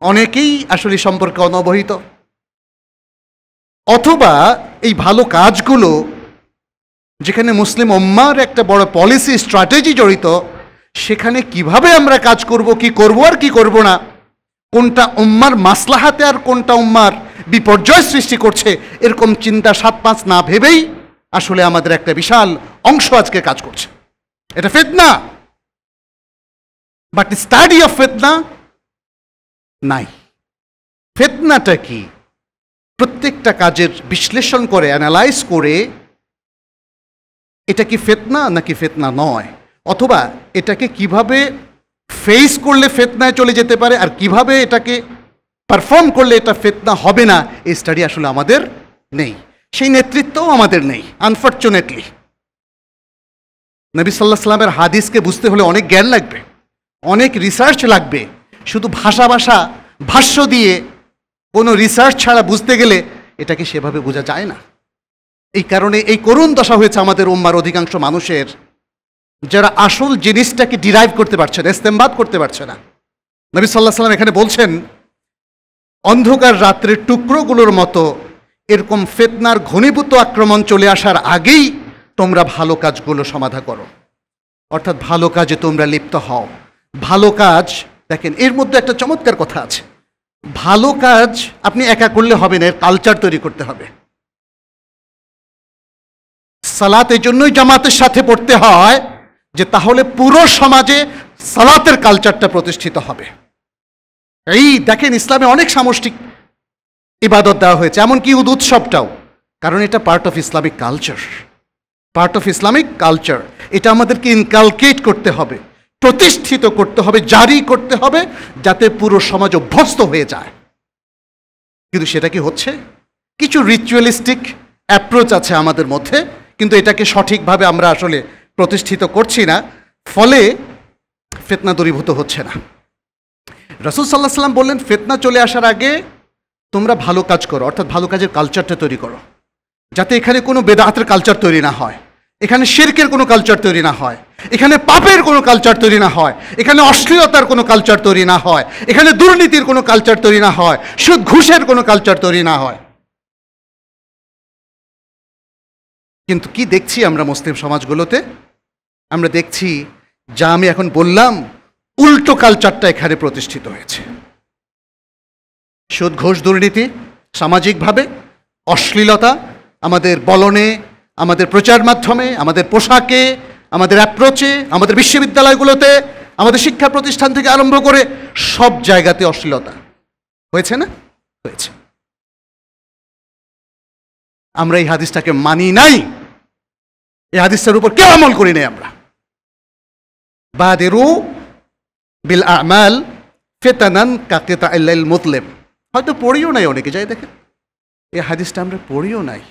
অনেকেই আসলে সম্পর্কে অনবহিত অথবা এই ভালো কাজগুলো যেখানে মুসলিম ওম্মার একটা বড় পলিসি স্ট্র্যাটেজি জড়িত সেখানে কিভাবে আমরা কাজ করব কি করব আর কি করব না কোনটা উম্মার মাসলাহাতে আর কোনটা উম্মার বিপর্যয় সৃষ্টি করছে এরকম চিন্তা সাত পাঁচ না ভেবেই আসলে আমাদের একটা বিশাল অংশ আজকে কাজ করছে এটা ফেতনা বাট স্টাডি অফ ফেতনা নাই ফেতনাটা কি প্রত্যেকটা কাজের বিশ্লেষণ করে অ্যানালাইজ করে এটা কি ফেতনা নাকি ফেতনা নয় অথবা এটাকে কিভাবে ফেস করলে ফেতনায় চলে যেতে পারে আর কিভাবে এটাকে পারফর্ম করলে এটা ফেতনা হবে না এই স্টাডি আসলে আমাদের নেই সেই নেতৃত্বও আমাদের নেই আনফর্চুনেটলি নবী সাল্লাহ সাল্লামের হাদিসকে বুঝতে হলে অনেক জ্ঞান লাগবে অনেক রিসার্চ লাগবে শুধু ভাষা ভাষা ভাষ্য দিয়ে কোনো রিসার্চ ছাড়া বুঝতে গেলে এটাকে সেভাবে বোঝা যায় না এই কারণে এই করুণ দশা হয়েছে আমাদের উম্মার অধিকাংশ মানুষের যারা আসল জিনিসটাকে ডিরাইভ করতে পারছে না ইস্তেমবাদ করতে পারছে না নবী সাল্লাহ সাল্লাম এখানে বলছেন অন্ধকার রাত্রের টুকরোগুলোর মতো এরকম ফেতনার ঘনীভূত আক্রমণ চলে আসার আগেই তোমরা ভালো কাজগুলো সমাধা করো অর্থাৎ ভালো কাজে তোমরা লিপ্ত হও ভালো কাজ দেখেন এর মধ্যে একটা চমৎকার কথা আছে ভালো কাজ আপনি একা করলে হবে না এর কালচার তৈরি করতে হবে সালাত এই জন্যই জামাতের সাথে পড়তে হয় যে তাহলে পুরো সমাজে সালাতের কালচারটা প্রতিষ্ঠিত হবে এই দেখেন ইসলামে অনেক সামষ্টিক ইবাদত দেওয়া হয়েছে এমনকি উদ উৎসবটাও কারণ এটা part of Islamic culture part of Islamic culture এটা আমাদেরকে ইনকালকেট করতে হবে প্রতিষ্ঠিত করতে হবে জারি করতে হবে যাতে পুরো সমাজ অভ্যস্ত হয়ে যায় কিন্তু সেটা কি হচ্ছে কিছু রিচুয়ালিস্টিক অ্যাপ্রোচ আছে আমাদের মধ্যে কিন্তু এটাকে সঠিকভাবে আমরা আসলে প্রতিষ্ঠিত করছি না ফলে ফেতনা দূরীভূত হচ্ছে না রসুল সাল্লাহ সাল্লাম বললেন ফেতনা চলে আসার আগে তোমরা ভালো কাজ করো অর্থাৎ ভালো কাজের কালচারটা তৈরি করো যাতে এখানে কোনো বেদাহাতের কালচার তৈরি না হয় এখানে শির্কের কোনো কালচার তৈরি না হয় এখানে পাপের কোনো কালচার তৈরি না হয় এখানে অশ্লীলতার কোনো কালচার তৈরি না হয় এখানে দুর্নীতির কোনো কালচার তৈরি না হয় সুদ ঘুষের কোনো কালচার তৈরি না হয় কিন্তু কি দেখছি আমরা মুসলিম সমাজগুলোতে আমরা দেখছি যা আমি এখন বললাম উল্টো কালচারটা এখানে প্রতিষ্ঠিত হয়েছে সুদ ঘোষ দুর্নীতি সামাজিকভাবে অশ্লীলতা আমাদের বলনে আমাদের প্রচার মাধ্যমে আমাদের পোশাকে আমাদের অ্যাপ্রোচে আমাদের বিশ্ববিদ্যালয়গুলোতে আমাদের শিক্ষা প্রতিষ্ঠান থেকে আরম্ভ করে সব জায়গাতে অশ্লীলতা হয়েছে না হয়েছে আমরা এই হাদিসটাকে মানি নাই এই হাদিসের উপর কেউ আমল করি নাই আমরা বাদেরু বিল আমাল ফেতানান কাকেতা আল্লাইল মুতলেম হয়তো পড়িও নাই অনেকে যাই দেখেন এই হাদিসটা আমরা পড়িও নাই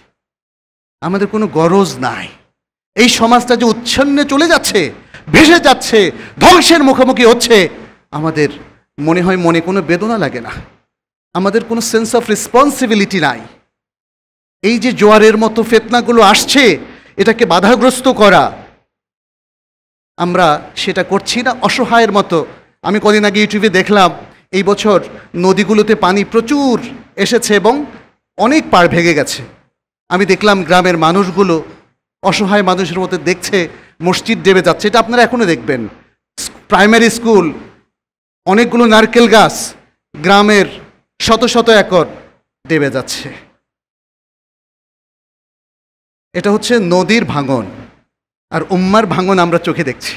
আমাদের কোনো গরজ নাই এই সমাজটা যে উচ্ছন্নে চলে যাচ্ছে ভেসে যাচ্ছে ধ্বংসের মুখোমুখি হচ্ছে আমাদের মনে হয় মনে কোনো বেদনা লাগে না আমাদের কোনো সেন্স অফ রেসপন্সিবিলিটি নাই এই যে জোয়ারের মতো ফেতনাগুলো আসছে এটাকে বাধাগ্রস্ত করা আমরা সেটা করছি না অসহায়ের মতো আমি কদিন আগে ইউটিউবে দেখলাম এই বছর নদীগুলোতে পানি প্রচুর এসেছে এবং অনেক পার ভেঙে গেছে আমি দেখলাম গ্রামের মানুষগুলো অসহায় মানুষের মতো দেখছে মসজিদ দেবে যাচ্ছে এটা আপনারা এখনও দেখবেন প্রাইমারি স্কুল অনেকগুলো নারকেল গাছ গ্রামের শত শত একর দেবে যাচ্ছে এটা হচ্ছে নদীর ভাঙন আর উম্মার ভাঙন আমরা চোখে দেখছি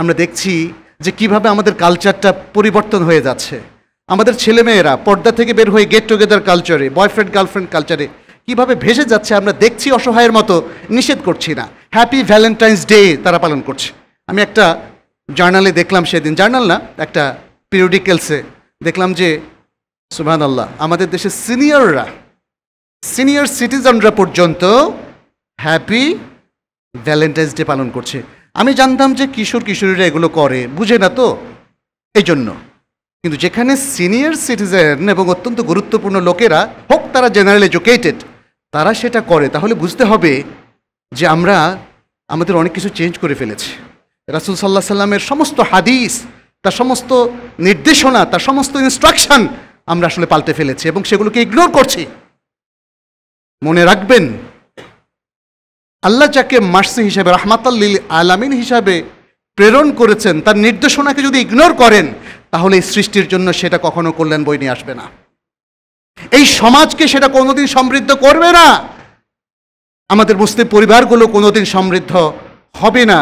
আমরা দেখছি যে কিভাবে আমাদের কালচারটা পরিবর্তন হয়ে যাচ্ছে আমাদের ছেলেমেয়েরা পর্দা থেকে বের হয়ে গেট টুগেদার কালচারে বয়ফ্রেন্ড গার্লফ্রেন্ড কালচারে কিভাবে ভেসে যাচ্ছে আমরা দেখছি অসহায়ের মতো নিষেধ করছি না হ্যাপি ভ্যালেন্টাইন্স ডে তারা পালন করছে আমি একটা জার্নালে দেখলাম সেদিন জার্নাল না একটা পিরিয়ডিক্যালসে দেখলাম যে সুবহান আল্লাহ আমাদের দেশের সিনিয়ররা সিনিয়র সিটিজেনরা পর্যন্ত হ্যাপি ভ্যালেন্টাইন্স ডে পালন করছে আমি জানতাম যে কিশোর কিশোরীরা এগুলো করে বুঝে না তো এই জন্য কিন্তু যেখানে সিনিয়র সিটিজেন এবং অত্যন্ত গুরুত্বপূর্ণ লোকেরা হোক তারা জেনারেল এডুকেটেড তারা সেটা করে তাহলে বুঝতে হবে যে আমরা আমাদের অনেক কিছু চেঞ্জ করে ফেলেছি রাসুল সাল্লাহ সাল্লামের সমস্ত হাদিস তার সমস্ত নির্দেশনা তার সমস্ত ইনস্ট্রাকশান আমরা আসলে পাল্টে ফেলেছি এবং সেগুলোকে ইগনোর করছি মনে রাখবেন আল্লাহ যাকে মার্সি হিসাবে রহমাতাল্লিল আলামিন হিসাবে প্রেরণ করেছেন তার নির্দেশনাকে যদি ইগনোর করেন তাহলে এই সৃষ্টির জন্য সেটা কখনো কল্যাণ বই নিয়ে আসবে না এই সমাজকে সেটা কোনোদিন সমৃদ্ধ করবে না আমাদের মুসলিম পরিবারগুলো কোনোদিন সমৃদ্ধ হবে না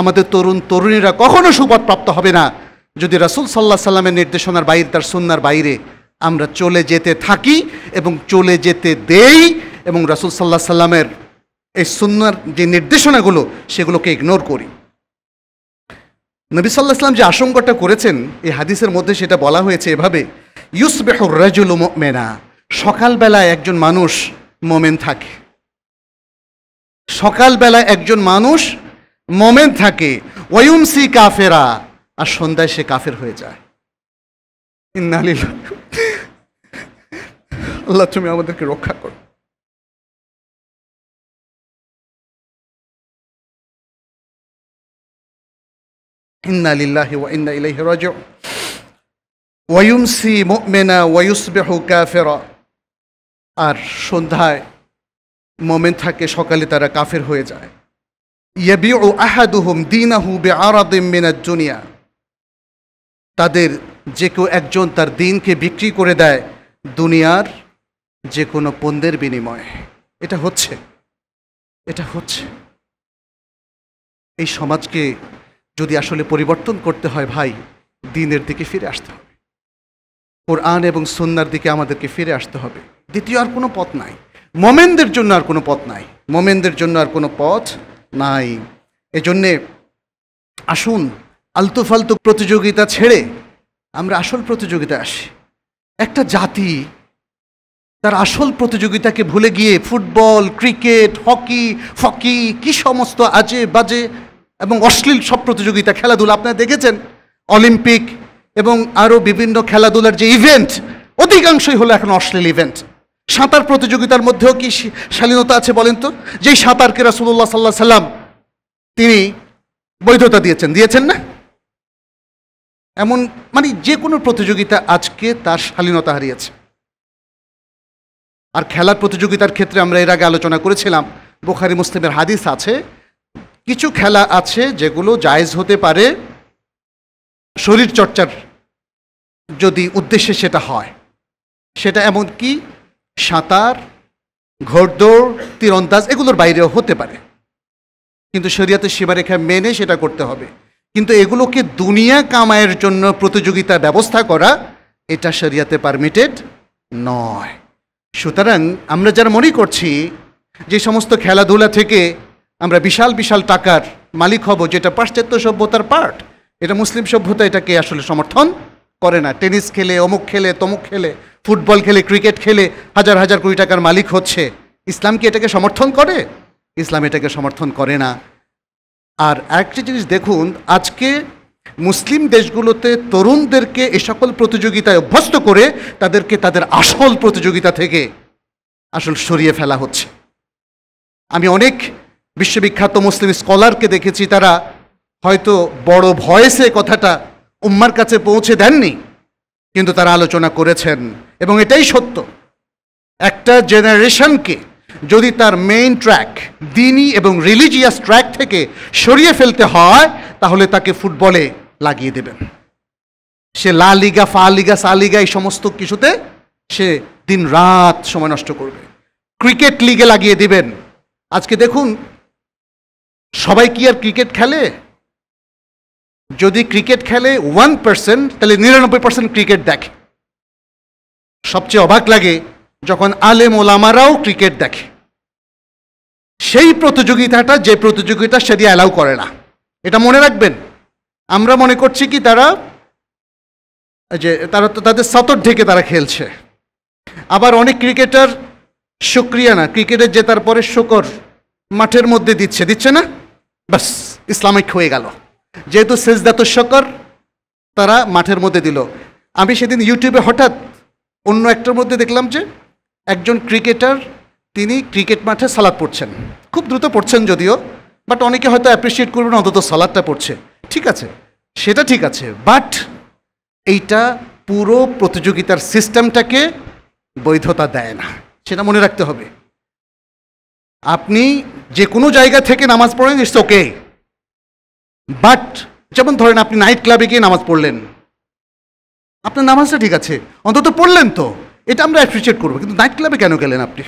আমাদের তরুণ তরুণীরা কখনো প্রাপ্ত হবে না যদি রাসুল সাল্লাহ সাল্লামের নির্দেশনার বাইরে তার সুন্নার বাইরে আমরা চলে যেতে থাকি এবং চলে যেতে দেই এবং রাসুল সাল্লাহ সাল্লামের এই সুন্নার যে নির্দেশনাগুলো সেগুলোকে ইগনোর করি নবী সাল্লাহ ইসলাম যে আশঙ্কাটা করেছেন এই হাদিসের মধ্যে সেটা বলা হয়েছে এভাবে ইউসবেহ রাজুল মেনা সকালবেলায় একজন মানুষ মোমেন থাকে সকালবেলায় একজন মানুষ মোমেন থাকে ওয়ুমসি কাফেরা আর সন্ধ্যায় সে কাফের হয়ে যায় আল্লাহ তুমি আমাদেরকে রক্ষা করো ইন্না লিল্লাহি ওয়া ইন্না ইলাইহি রাজিউন ওয়ায়ুমসি মুমিনা ওয়ায়ুসবিহু আর সন্ধ্যায় মোমেন থাকে সকালে তারা কাফের হয়ে যায় ইয়াবিউ আহাদুহুম দিনাহু বিআরাদিম মিনাদ দুনিয়া তাদের যে কেউ একজন তার দিনকে বিক্রি করে দেয় দুনিয়ার যে কোনো পণ্যের বিনিময়ে এটা হচ্ছে এটা হচ্ছে এই সমাজকে যদি আসলে পরিবর্তন করতে হয় ভাই দিনের দিকে ফিরে আসতে হবে কোরআন এবং সন্ন্যার দিকে আমাদেরকে ফিরে আসতে হবে দ্বিতীয় আর কোনো পথ নাই মোমেনদের জন্য আর কোনো পথ নাই মোমেনদের জন্য আর কোনো পথ নাই এজন্যে আসুন আলতু ফালতু প্রতিযোগিতা ছেড়ে আমরা আসল প্রতিযোগিতায় আসি একটা জাতি তার আসল প্রতিযোগিতাকে ভুলে গিয়ে ফুটবল ক্রিকেট হকি ফকি কি সমস্ত আজে বাজে এবং অশ্লীল সব প্রতিযোগিতা খেলাধুলা আপনারা দেখেছেন অলিম্পিক এবং আরও বিভিন্ন খেলাধুলার যে ইভেন্ট অধিকাংশই হলো এখন অশ্লীল ইভেন্ট সাঁতার প্রতিযোগিতার মধ্যেও কি শালীনতা আছে বলেন তো যেই সাঁতারকে রাসুল্লাহ সাল্লাহ সাল্লাম তিনি বৈধতা দিয়েছেন দিয়েছেন না এমন মানে যে কোনো প্রতিযোগিতা আজকে তার শালীনতা হারিয়েছে আর খেলার প্রতিযোগিতার ক্ষেত্রে আমরা এর আগে আলোচনা করেছিলাম বোখারি মুসলিমের হাদিস আছে কিছু খেলা আছে যেগুলো জায়েজ হতে পারে শরীর চর্চার যদি উদ্দেশ্যে সেটা হয় সেটা এমন কি সাঁতার ঘোড়দৌড় তীরন্দাজ এগুলোর বাইরেও হতে পারে কিন্তু শরীয়তের সীমারেখা মেনে সেটা করতে হবে কিন্তু এগুলোকে দুনিয়া কামায়ের জন্য প্রতিযোগিতা ব্যবস্থা করা এটা শরিয়াতে পারমিটেড নয় সুতরাং আমরা যারা মনে করছি যে সমস্ত খেলাধুলা থেকে আমরা বিশাল বিশাল টাকার মালিক হব যেটা পাশ্চাত্য সভ্যতার পার্ট এটা মুসলিম সভ্যতা এটাকে আসলে সমর্থন করে না টেনিস খেলে অমুক খেলে তমুক খেলে ফুটবল খেলে ক্রিকেট খেলে হাজার হাজার কোটি টাকার মালিক হচ্ছে ইসলাম কি এটাকে সমর্থন করে ইসলাম এটাকে সমর্থন করে না আর একটা জিনিস দেখুন আজকে মুসলিম দেশগুলোতে তরুণদেরকে এ সকল প্রতিযোগিতায় অভ্যস্ত করে তাদেরকে তাদের আসল প্রতিযোগিতা থেকে আসল সরিয়ে ফেলা হচ্ছে আমি অনেক বিশ্ববিখ্যাত মুসলিম স্কলারকে দেখেছি তারা হয়তো বড় ভয়েসে কথাটা উম্মার কাছে পৌঁছে দেননি কিন্তু তারা আলোচনা করেছেন এবং এটাই সত্য একটা জেনারেশনকে যদি তার মেইন ট্র্যাক দিনই এবং রিলিজিয়াস ট্র্যাক থেকে সরিয়ে ফেলতে হয় তাহলে তাকে ফুটবলে লাগিয়ে দেবেন সে লা লিগা ফা লিগা সা লিগা এই সমস্ত কিছুতে সে দিন রাত সময় নষ্ট করবে ক্রিকেট লিগে লাগিয়ে দিবেন আজকে দেখুন সবাই কি আর ক্রিকেট খেলে যদি ক্রিকেট খেলে ওয়ান পার্সেন্ট তাহলে নিরানব্বই পার্সেন্ট ক্রিকেট দেখে সবচেয়ে অবাক লাগে যখন আলেম ওলামারাও ক্রিকেট দেখে সেই প্রতিযোগিতাটা যে প্রতিযোগিতা সেটি অ্যালাউ করে না এটা মনে রাখবেন আমরা মনে করছি কি তারা যে তারা তো তাদের সতর ঢেকে তারা খেলছে আবার অনেক ক্রিকেটার শুক্রিয়া না ক্রিকেটের জেতার তারপরে শুকর মাঠের মধ্যে দিচ্ছে দিচ্ছে না বাস ইসলামিক হয়ে গেল যেহেতু সেজদাত শকর তারা মাঠের মধ্যে দিল আমি সেদিন ইউটিউবে হঠাৎ অন্য একটার মধ্যে দেখলাম যে একজন ক্রিকেটার তিনি ক্রিকেট মাঠে সালাদ পড়ছেন খুব দ্রুত পড়ছেন যদিও বাট অনেকে হয়তো অ্যাপ্রিসিয়েট করবেন অন্তত সালাদটা পড়ছে ঠিক আছে সেটা ঠিক আছে বাট এইটা পুরো প্রতিযোগিতার সিস্টেমটাকে বৈধতা দেয় না সেটা মনে রাখতে হবে আপনি যে কোনো জায়গা থেকে নামাজ পড়েন ইটস ওকে বাট যেমন ধরেন আপনি নাইট ক্লাবে গিয়ে নামাজ পড়লেন আপনার নামাজটা ঠিক আছে অন্তত পড়লেন তো এটা আমরা অ্যাপ্রিসিয়েট করবো কিন্তু নাইট ক্লাবে কেন গেলেন আপনি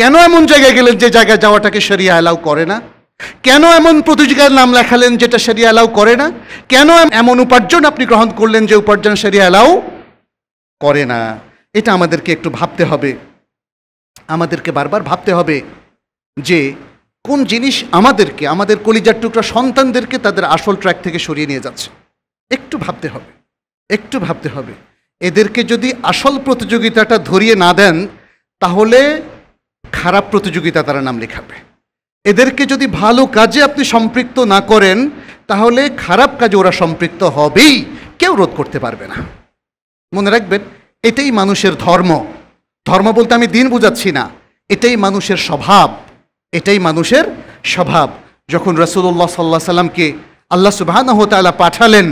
কেন এমন জায়গায় গেলেন যে জায়গায় যাওয়াটাকে সেরিয়া অ্যালাউ করে না কেন এমন প্রতিযোগিতার নাম লেখালেন যেটা সেরিয়া অ্যালাউ করে না কেন এমন উপার্জন আপনি গ্রহণ করলেন যে উপার্জন সেরিয়া অ্যালাউ করে না এটা আমাদেরকে একটু ভাবতে হবে আমাদেরকে বারবার ভাবতে হবে যে কোন জিনিস আমাদেরকে আমাদের কলিজার টুকরা সন্তানদেরকে তাদের আসল ট্র্যাক থেকে সরিয়ে নিয়ে যাচ্ছে একটু ভাবতে হবে একটু ভাবতে হবে এদেরকে যদি আসল প্রতিযোগিতাটা ধরিয়ে না দেন তাহলে খারাপ প্রতিযোগিতা তারা নাম লেখাবে এদেরকে যদি ভালো কাজে আপনি সম্পৃক্ত না করেন তাহলে খারাপ কাজে ওরা সম্পৃক্ত হবেই কেউ রোধ করতে পারবে না মনে রাখবেন এটাই মানুষের ধর্ম ধর্ম বলতে আমি দিন বুঝাচ্ছি না এটাই মানুষের স্বভাব এটাই মানুষের স্বভাব যখন রসুল্লাহ সাল্লা সাল্লামকে আল্লাহ সুবাহানহতালা পাঠালেন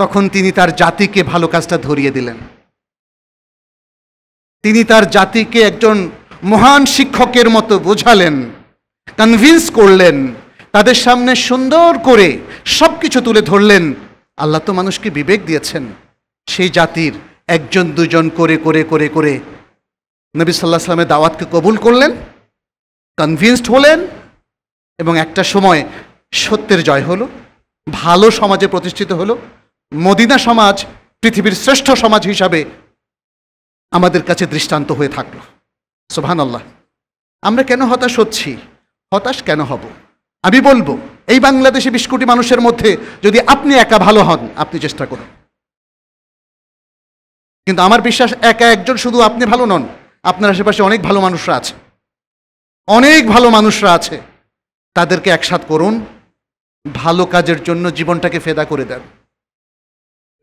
তখন তিনি তার জাতিকে ভালো কাজটা ধরিয়ে দিলেন তিনি তার জাতিকে একজন মহান শিক্ষকের মতো বোঝালেন কনভিন্স করলেন তাদের সামনে সুন্দর করে সব কিছু তুলে ধরলেন আল্লাহ তো মানুষকে বিবেক দিয়েছেন সেই জাতির একজন দুজন করে করে করে করে নবী সাল্লাহ সাল্লামের দাওয়াতকে কবুল করলেন কনভিনসড হলেন এবং একটা সময় সত্যের জয় হলো ভালো সমাজে প্রতিষ্ঠিত হলো মদিনা সমাজ পৃথিবীর শ্রেষ্ঠ সমাজ হিসাবে আমাদের কাছে দৃষ্টান্ত হয়ে থাকলো সোভান আল্লাহ আমরা কেন হতাশ হচ্ছি হতাশ কেন হব আমি বলবো এই বাংলাদেশে বিশ কোটি মানুষের মধ্যে যদি আপনি একা ভালো হন আপনি চেষ্টা করুন কিন্তু আমার বিশ্বাস একা একজন শুধু আপনি ভালো নন আপনার আশেপাশে অনেক ভালো মানুষরা আছে অনেক ভালো মানুষরা আছে তাদেরকে একসাথ করুন ভালো কাজের জন্য জীবনটাকে ফেদা করে দেন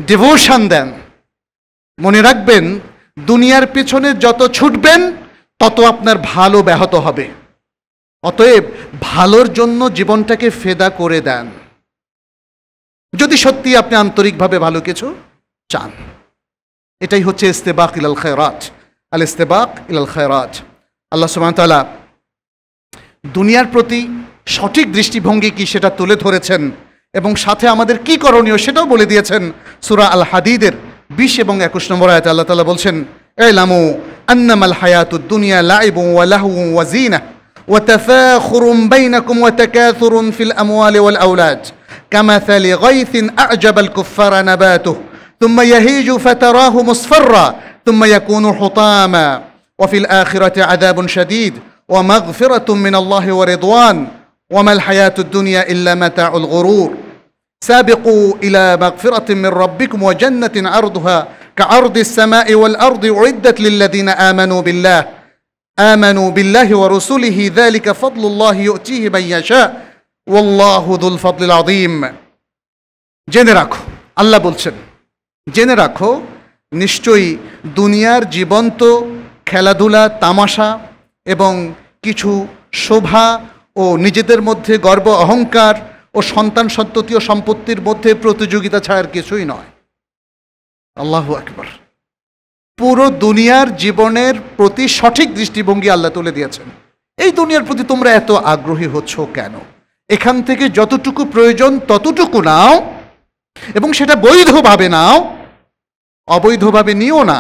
ডিভোশন দেন মনে রাখবেন দুনিয়ার পেছনে যত ছুটবেন তত আপনার ভালো ব্যাহত হবে অতএব ভালোর জন্য জীবনটাকে ফেদা করে দেন যদি সত্যি আপনি আন্তরিকভাবে ভালো কিছু চান এটাই হচ্ছে ইস্তেবাকিল আল খেরাত আল ইলাল খায়রাত আল্লাহ সুবাহ তালা দুনিয়ার প্রতি সঠিক দৃষ্টিভঙ্গি কি সেটা তুলে ধরেছেন এবং সাথে আমাদের কি করণীয় সেটাও বলে দিয়েছেন সুরা আল হাদিদের বিশ এবং একুশ নম্বর আয়তে আল্লাহ তালা বলছেন এলামু আন্নামাল হায়াতু দুনিয়া লাইবু ওয়ালাহু ওয়াজিনা وتفاخر بينكم وتكاثر في الأموال والأولاد كمثل غيث أعجب الكفار نباته ثم يهيج فتراه مصفرا ثم يكون حطاما وفي الآخرة عذاب شديد ومغفرة من الله ورضوان وما الحياة الدنيا إلا متاع الغرور سابقوا إلى مغفرة من ربكم وجنة عرضها كعرض السماء والأرض أعدت للذين آمنوا بالله آمنوا بالله ورسله ذلك فضل الله يؤتيه من يشاء والله ذو الفضل العظيم جنراكو الله আল্লাহ جنراكو নিশ্চয়ই দুনিয়ার জীবন্ত খেলাধুলা তামাশা এবং কিছু শোভা ও নিজেদের মধ্যে গর্ব অহংকার ও সন্তান সন্ততীয় সম্পত্তির মধ্যে প্রতিযোগিতা ছাড়ার কিছুই নয় আল্লাহ একবার পুরো দুনিয়ার জীবনের প্রতি সঠিক দৃষ্টিভঙ্গি আল্লাহ তুলে দিয়েছেন এই দুনিয়ার প্রতি তোমরা এত আগ্রহী হচ্ছ কেন এখান থেকে যতটুকু প্রয়োজন ততটুকু নাও এবং সেটা বৈধভাবে নাও অবৈধভাবে নিও না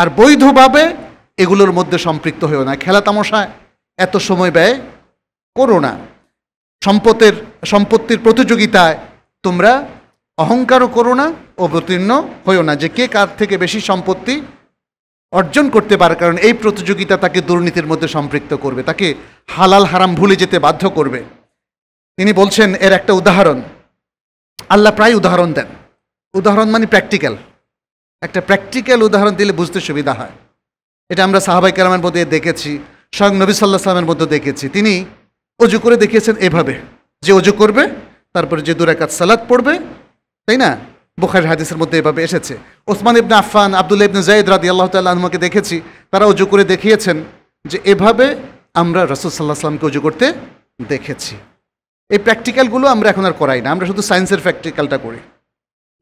আর বৈধভাবে এগুলোর মধ্যে সম্পৃক্ত হয়েও না খেলা তামশায় এত সময় ব্যয় করো না সম্পদের সম্পত্তির প্রতিযোগিতায় তোমরা অহংকারও করো না অবতীর্ণ হয়েও না যে কে কার থেকে বেশি সম্পত্তি অর্জন করতে পারে কারণ এই প্রতিযোগিতা তাকে দুর্নীতির মধ্যে সম্পৃক্ত করবে তাকে হালাল হারাম ভুলে যেতে বাধ্য করবে তিনি বলছেন এর একটা উদাহরণ আল্লাহ প্রায় উদাহরণ দেন উদাহরণ মানে প্র্যাকটিক্যাল একটা প্র্যাকটিক্যাল উদাহরণ দিলে বুঝতে সুবিধা হয় এটা আমরা সাহাবাই কালামের মধ্যে দেখেছি স্বয়ং নবী সাল্লাহ সালামের মধ্যে দেখেছি তিনি অজু করে দেখিয়েছেন এভাবে যে অজু করবে তারপরে যে দুরাকাত সালাদ পড়বে তাই না বুখারি হাদিসের মধ্যে এভাবে এসেছে ওসমান ইবনে আফান আবদুল্লা ইবনে জাইদ রাদি আল্লাহ তাল্লাহমাকে দেখেছি তারা অজু করে দেখিয়েছেন যে এভাবে আমরা রসুল সাল্লাহ সাল্লামকে অজু করতে দেখেছি এই প্র্যাকটিক্যালগুলো আমরা এখন আর করাই না আমরা শুধু সায়েন্সের প্র্যাকটিক্যালটা করি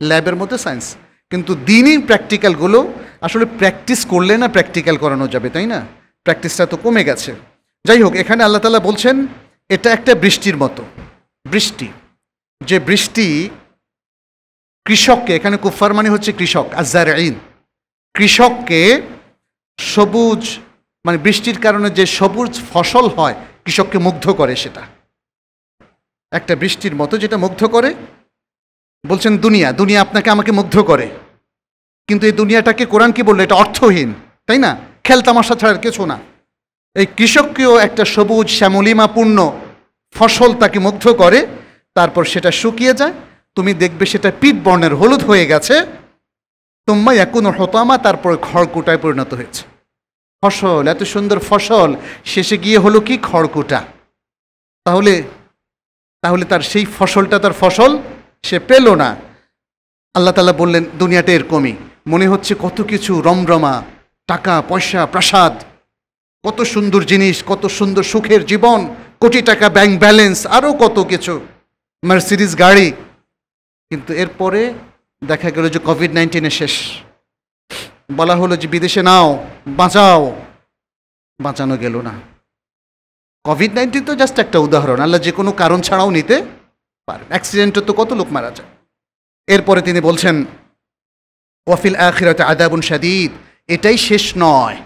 ল্যাবের মধ্যে সায়েন্স কিন্তু দিনই প্র্যাকটিক্যালগুলো আসলে প্র্যাকটিস করলে না প্র্যাকটিক্যাল করানো যাবে তাই না প্র্যাকটিসটা তো কমে গেছে যাই হোক এখানে আল্লাহ তালা বলছেন এটা একটা বৃষ্টির মতো বৃষ্টি যে বৃষ্টি কৃষককে এখানে কুফার মানে হচ্ছে কৃষক আজার আইন কৃষককে সবুজ মানে বৃষ্টির কারণে যে সবুজ ফসল হয় কৃষককে মুগ্ধ করে সেটা একটা বৃষ্টির মতো যেটা মুগ্ধ করে বলছেন দুনিয়া দুনিয়া আপনাকে আমাকে মুগ্ধ করে কিন্তু এই দুনিয়াটাকে কোরআন কি বললো এটা অর্থহীন তাই না খেলতামাশা ছাড়ার কিছু না এই কৃষককেও একটা সবুজ শ্যামলিমাপূর্ণ ফসল তাকে মুগ্ধ করে তারপর সেটা শুকিয়ে যায় তুমি দেখবে সেটা পিট বর্ণের হলুদ হয়ে গেছে তোমা এখন হতামা তারপর খড়কুটায় পরিণত হয়েছে ফসল এত সুন্দর ফসল শেষে গিয়ে হলো কি খড়কুটা তাহলে তাহলে তার সেই ফসলটা তার ফসল সে পেল না আল্লাহ তালা বললেন দুনিয়াটা এরকমই মনে হচ্ছে কত কিছু রমরমা টাকা পয়সা প্রাসাদ কত সুন্দর জিনিস কত সুন্দর সুখের জীবন কোটি টাকা ব্যাংক ব্যালেন্স আরও কত কিছু মার্সিডিস গাড়ি কিন্তু এরপরে দেখা গেল যে কোভিড নাইন্টিনের শেষ বলা হলো যে বিদেশে নাও বাঁচাও বাঁচানো গেল না কোভিড নাইন্টিন তো জাস্ট একটা উদাহরণ আল্লাহ যে কোনো কারণ ছাড়াও নিতে পারেন অ্যাক্সিডেন্টে তো কত লোক মারা যায় এরপরে তিনি বলছেন ওয়াফিল আখিরাতে আদাবুন সাদিদ এটাই শেষ নয়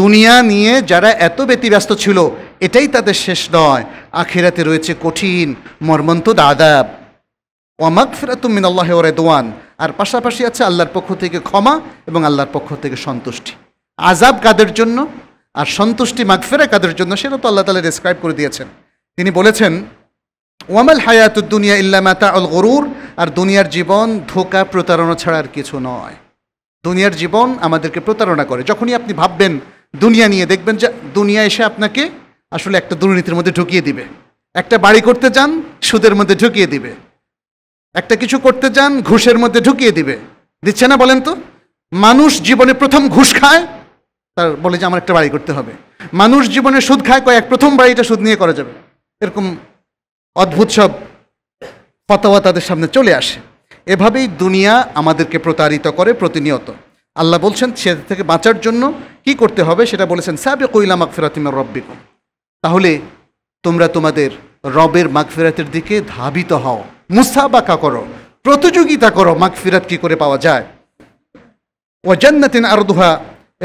দুনিয়া নিয়ে যারা এত ব্যতিব্যস্ত ছিল এটাই তাদের শেষ নয় আখেরাতে রয়েছে কঠিন মর্মন্ত আদাব ওয়ামাক ফিরাতুমিন আল্লাহ রেদোয়ান আর পাশাপাশি আছে আল্লাহর পক্ষ থেকে ক্ষমা এবং আল্লাহর পক্ষ থেকে সন্তুষ্টি আজাব কাদের জন্য আর সন্তুষ্টি মাগফেরা কাদের জন্য সেটা তো আল্লাহ তালা ডেসক্রাইব করে দিয়েছেন তিনি বলেছেন ওয়ামাল হায়াত দুনিয়া ইল্লামাতা অল গরুর আর দুনিয়ার জীবন ধোকা প্রতারণা ছাড়া আর কিছু নয় দুনিয়ার জীবন আমাদেরকে প্রতারণা করে যখনই আপনি ভাববেন দুনিয়া নিয়ে দেখবেন যে দুনিয়া এসে আপনাকে আসলে একটা দুর্নীতির মধ্যে ঢুকিয়ে দিবে একটা বাড়ি করতে যান সুদের মধ্যে ঢুকিয়ে দিবে একটা কিছু করতে যান ঘুষের মধ্যে ঢুকিয়ে দিবে দিচ্ছে না বলেন তো মানুষ জীবনে প্রথম ঘুষ খায় তার বলে যে আমার একটা বাড়ি করতে হবে মানুষ জীবনে সুদ খায় কয়েক প্রথম বাড়িটা সুদ নিয়ে করা যাবে এরকম অদ্ভুত সব ফতোয়া তাদের সামনে চলে আসে এভাবেই দুনিয়া আমাদেরকে প্রতারিত করে প্রতিনিয়ত আল্লাহ বলছেন সে থেকে বাঁচার জন্য কি করতে হবে সেটা বলেছেন সাবে কৈলা মাকফিরাতিমের রব্বিক তাহলে তোমরা তোমাদের রবের মাকফিরাতের দিকে ধাবিত হও মুসাবাকা করো প্রতিযোগিতা করো মাকফিরাত কি করে পাওয়া যায় ও জান্নাতিন আরদুহা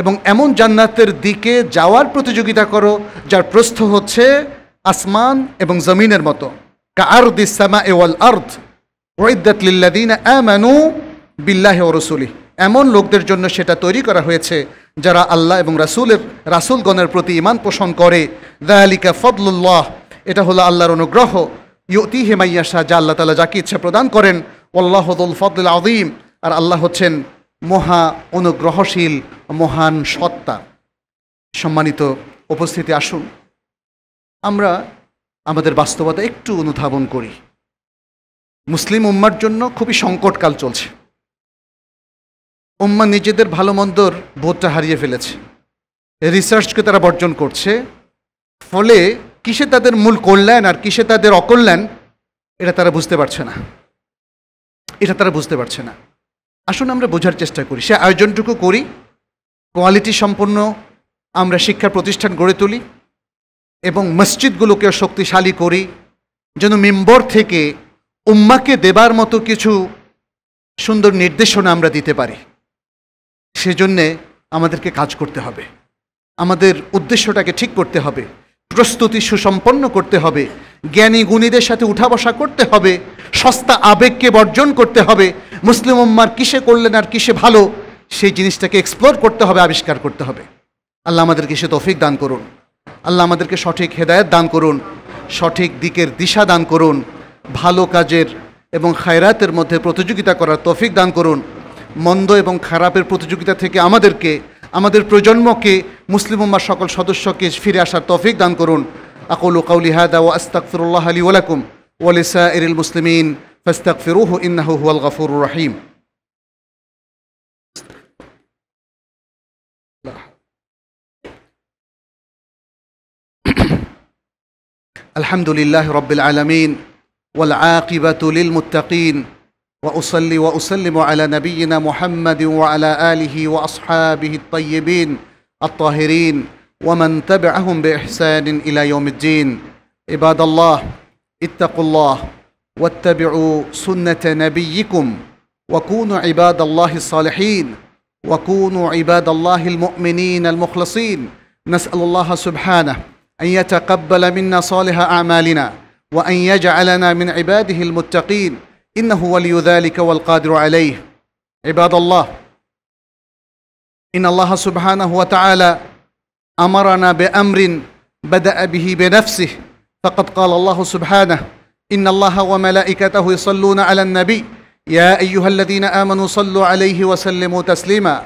এবং এমন জান্নাতের দিকে যাওয়ার প্রতিযোগিতা করো যার প্রস্থ হচ্ছে আসমান এবং জমিনের মতো এমন লোকদের জন্য সেটা তৈরি করা হয়েছে যারা আল্লাহ এবং রাসুলের রাসুলগণের প্রতি ইমান পোষণ করে দায়ালিকা ফদলুল্লাহ এটা হলো আল্লাহর অনুগ্রহ ইয়তি হেমাইয়া শাহ যা আল্লাহ তালা যাকে ইচ্ছা প্রদান করেন ওল্লাহদুল ফদুল আদিম আর আল্লাহ হচ্ছেন মহা অনুগ্রহশীল মহান সত্তা সম্মানিত উপস্থিতি আসুন আমরা আমাদের বাস্তবতা একটু অনুধাবন করি মুসলিম উম্মার জন্য খুবই সংকটকাল চলছে উম্মা নিজেদের ভালো মন্দর বোধটা হারিয়ে ফেলেছে রিসার্চকে তারা বর্জন করছে ফলে কিসে তাদের মূল কল্যাণ আর কিসে তাদের অকল্যাণ এটা তারা বুঝতে পারছে না এটা তারা বুঝতে পারছে না আসুন আমরা বোঝার চেষ্টা করি সে আয়োজনটুকু করি কোয়ালিটি সম্পন্ন আমরা শিক্ষা প্রতিষ্ঠান গড়ে তুলি এবং মসজিদগুলোকে শক্তিশালী করি যেন মেম্বর থেকে উম্মাকে দেবার মতো কিছু সুন্দর নির্দেশনা আমরা দিতে পারি সেজন্যে আমাদেরকে কাজ করতে হবে আমাদের উদ্দেশ্যটাকে ঠিক করতে হবে প্রস্তুতি সুসম্পন্ন করতে হবে জ্ঞানী গুণীদের সাথে উঠা বসা করতে হবে সস্তা আবেগকে বর্জন করতে হবে মুসলিম উম্মার কিসে করলেন আর কিসে ভালো সেই জিনিসটাকে এক্সপ্লোর করতে হবে আবিষ্কার করতে হবে আল্লাহ আমাদেরকে সে তৌফিক দান করুন আল্লাহ আমাদেরকে সঠিক হেদায়ত দান করুন সঠিক দিকের দিশা দান করুন ভালো কাজের এবং খায়রাতের মধ্যে প্রতিযোগিতা করার তফিক দান করুন মন্দ এবং খারাপের প্রতিযোগিতা থেকে আমাদেরকে আমাদের প্রজন্মকে মুসলিম উম্মার সকল সদস্যকে ফিরে আসার তফিক দান করুন আকুল কাউলি হাদা ও আস্তাকফিরুল্লাহ আলী ওয়ালাকুম ওয়ালিসা এরিল মুসলিমিন ফাস্তাকফিরুহ ইন্নাহু হুয়াল গাফুর রাহিম الحمد لله رب العالمين والعاقبة للمتقين وأصلي وأسلم على نبينا محمد وعلى آله وأصحابه الطيبين الطاهرين ومن تبعهم بإحسان إلى يوم الدين عباد الله اتقوا الله واتبعوا سنة نبيكم وكونوا عباد الله الصالحين وكونوا عباد الله المؤمنين المخلصين نسأل الله سبحانه أن يتقبل منا صالح أعمالنا وأن يجعلنا من عباده المتقين إنه ولي ذلك والقادر عليه عباد الله إن الله سبحانه وتعالى أمرنا بأمر بدأ به بنفسه فقد قال الله سبحانه إن الله وملائكته يصلون على النبي يا أيها الذين آمنوا صلوا عليه وسلموا تسليما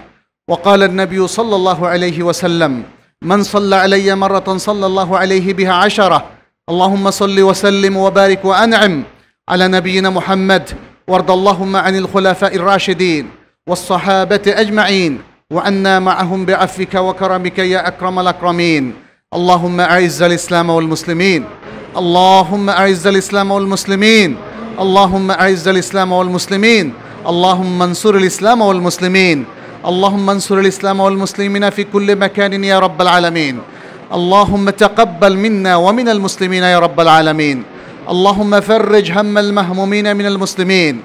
وقال النبي صلى الله عليه وسلم من صلى علي مرة صلى الله عليه بها عشرة اللهم صل وسلم وبارك وأنعم على نبينا محمد وارض اللهم عن الخلفاء الراشدين والصحابة أجمعين وعنا معهم بعفوك وكرمك يا أكرم الأكرمين اللهم أعز الإسلام والمسلمين اللهم أعز الإسلام والمسلمين اللهم أعز الإسلام والمسلمين اللهم انصر الإسلام والمسلمين اللهم انصر الإسلام والمسلمين في كل مكان يا رب العالمين اللهم تقبل منا ومن المسلمين يا رب العالمين اللهم فرج هم المهمومين من المسلمين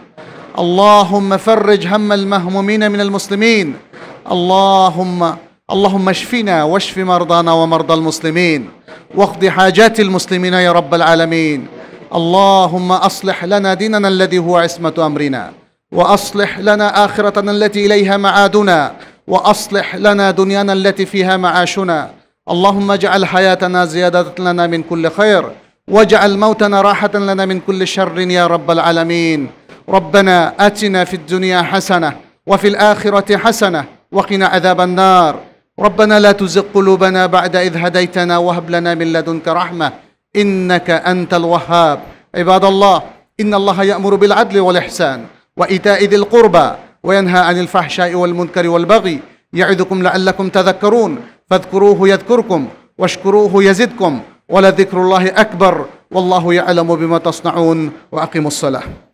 اللهم فرج هم المهمومين من المسلمين اللهم اللهم اشفنا واشف مرضانا ومرضى المسلمين واقض حاجات المسلمين يا رب العالمين اللهم اصلح لنا ديننا الذي هو عصمه امرنا واصلح لنا اخرتنا التي اليها معادنا واصلح لنا دنيانا التي فيها معاشنا اللهم اجعل حياتنا زياده لنا من كل خير واجعل موتنا راحه لنا من كل شر يا رب العالمين ربنا اتنا في الدنيا حسنه وفي الاخره حسنه وقنا عذاب النار ربنا لا تزغ قلوبنا بعد اذ هديتنا وهب لنا من لدنك رحمه انك انت الوهاب عباد الله ان الله يامر بالعدل والاحسان وإيتاء ذي القربى وينهى عن الفحشاء والمنكر والبغي يعظكم لعلكم تذكرون فاذكروه يذكركم واشكروه يزدكم ولذكر الله أكبر والله يعلم بما تصنعون وأقيموا الصلاة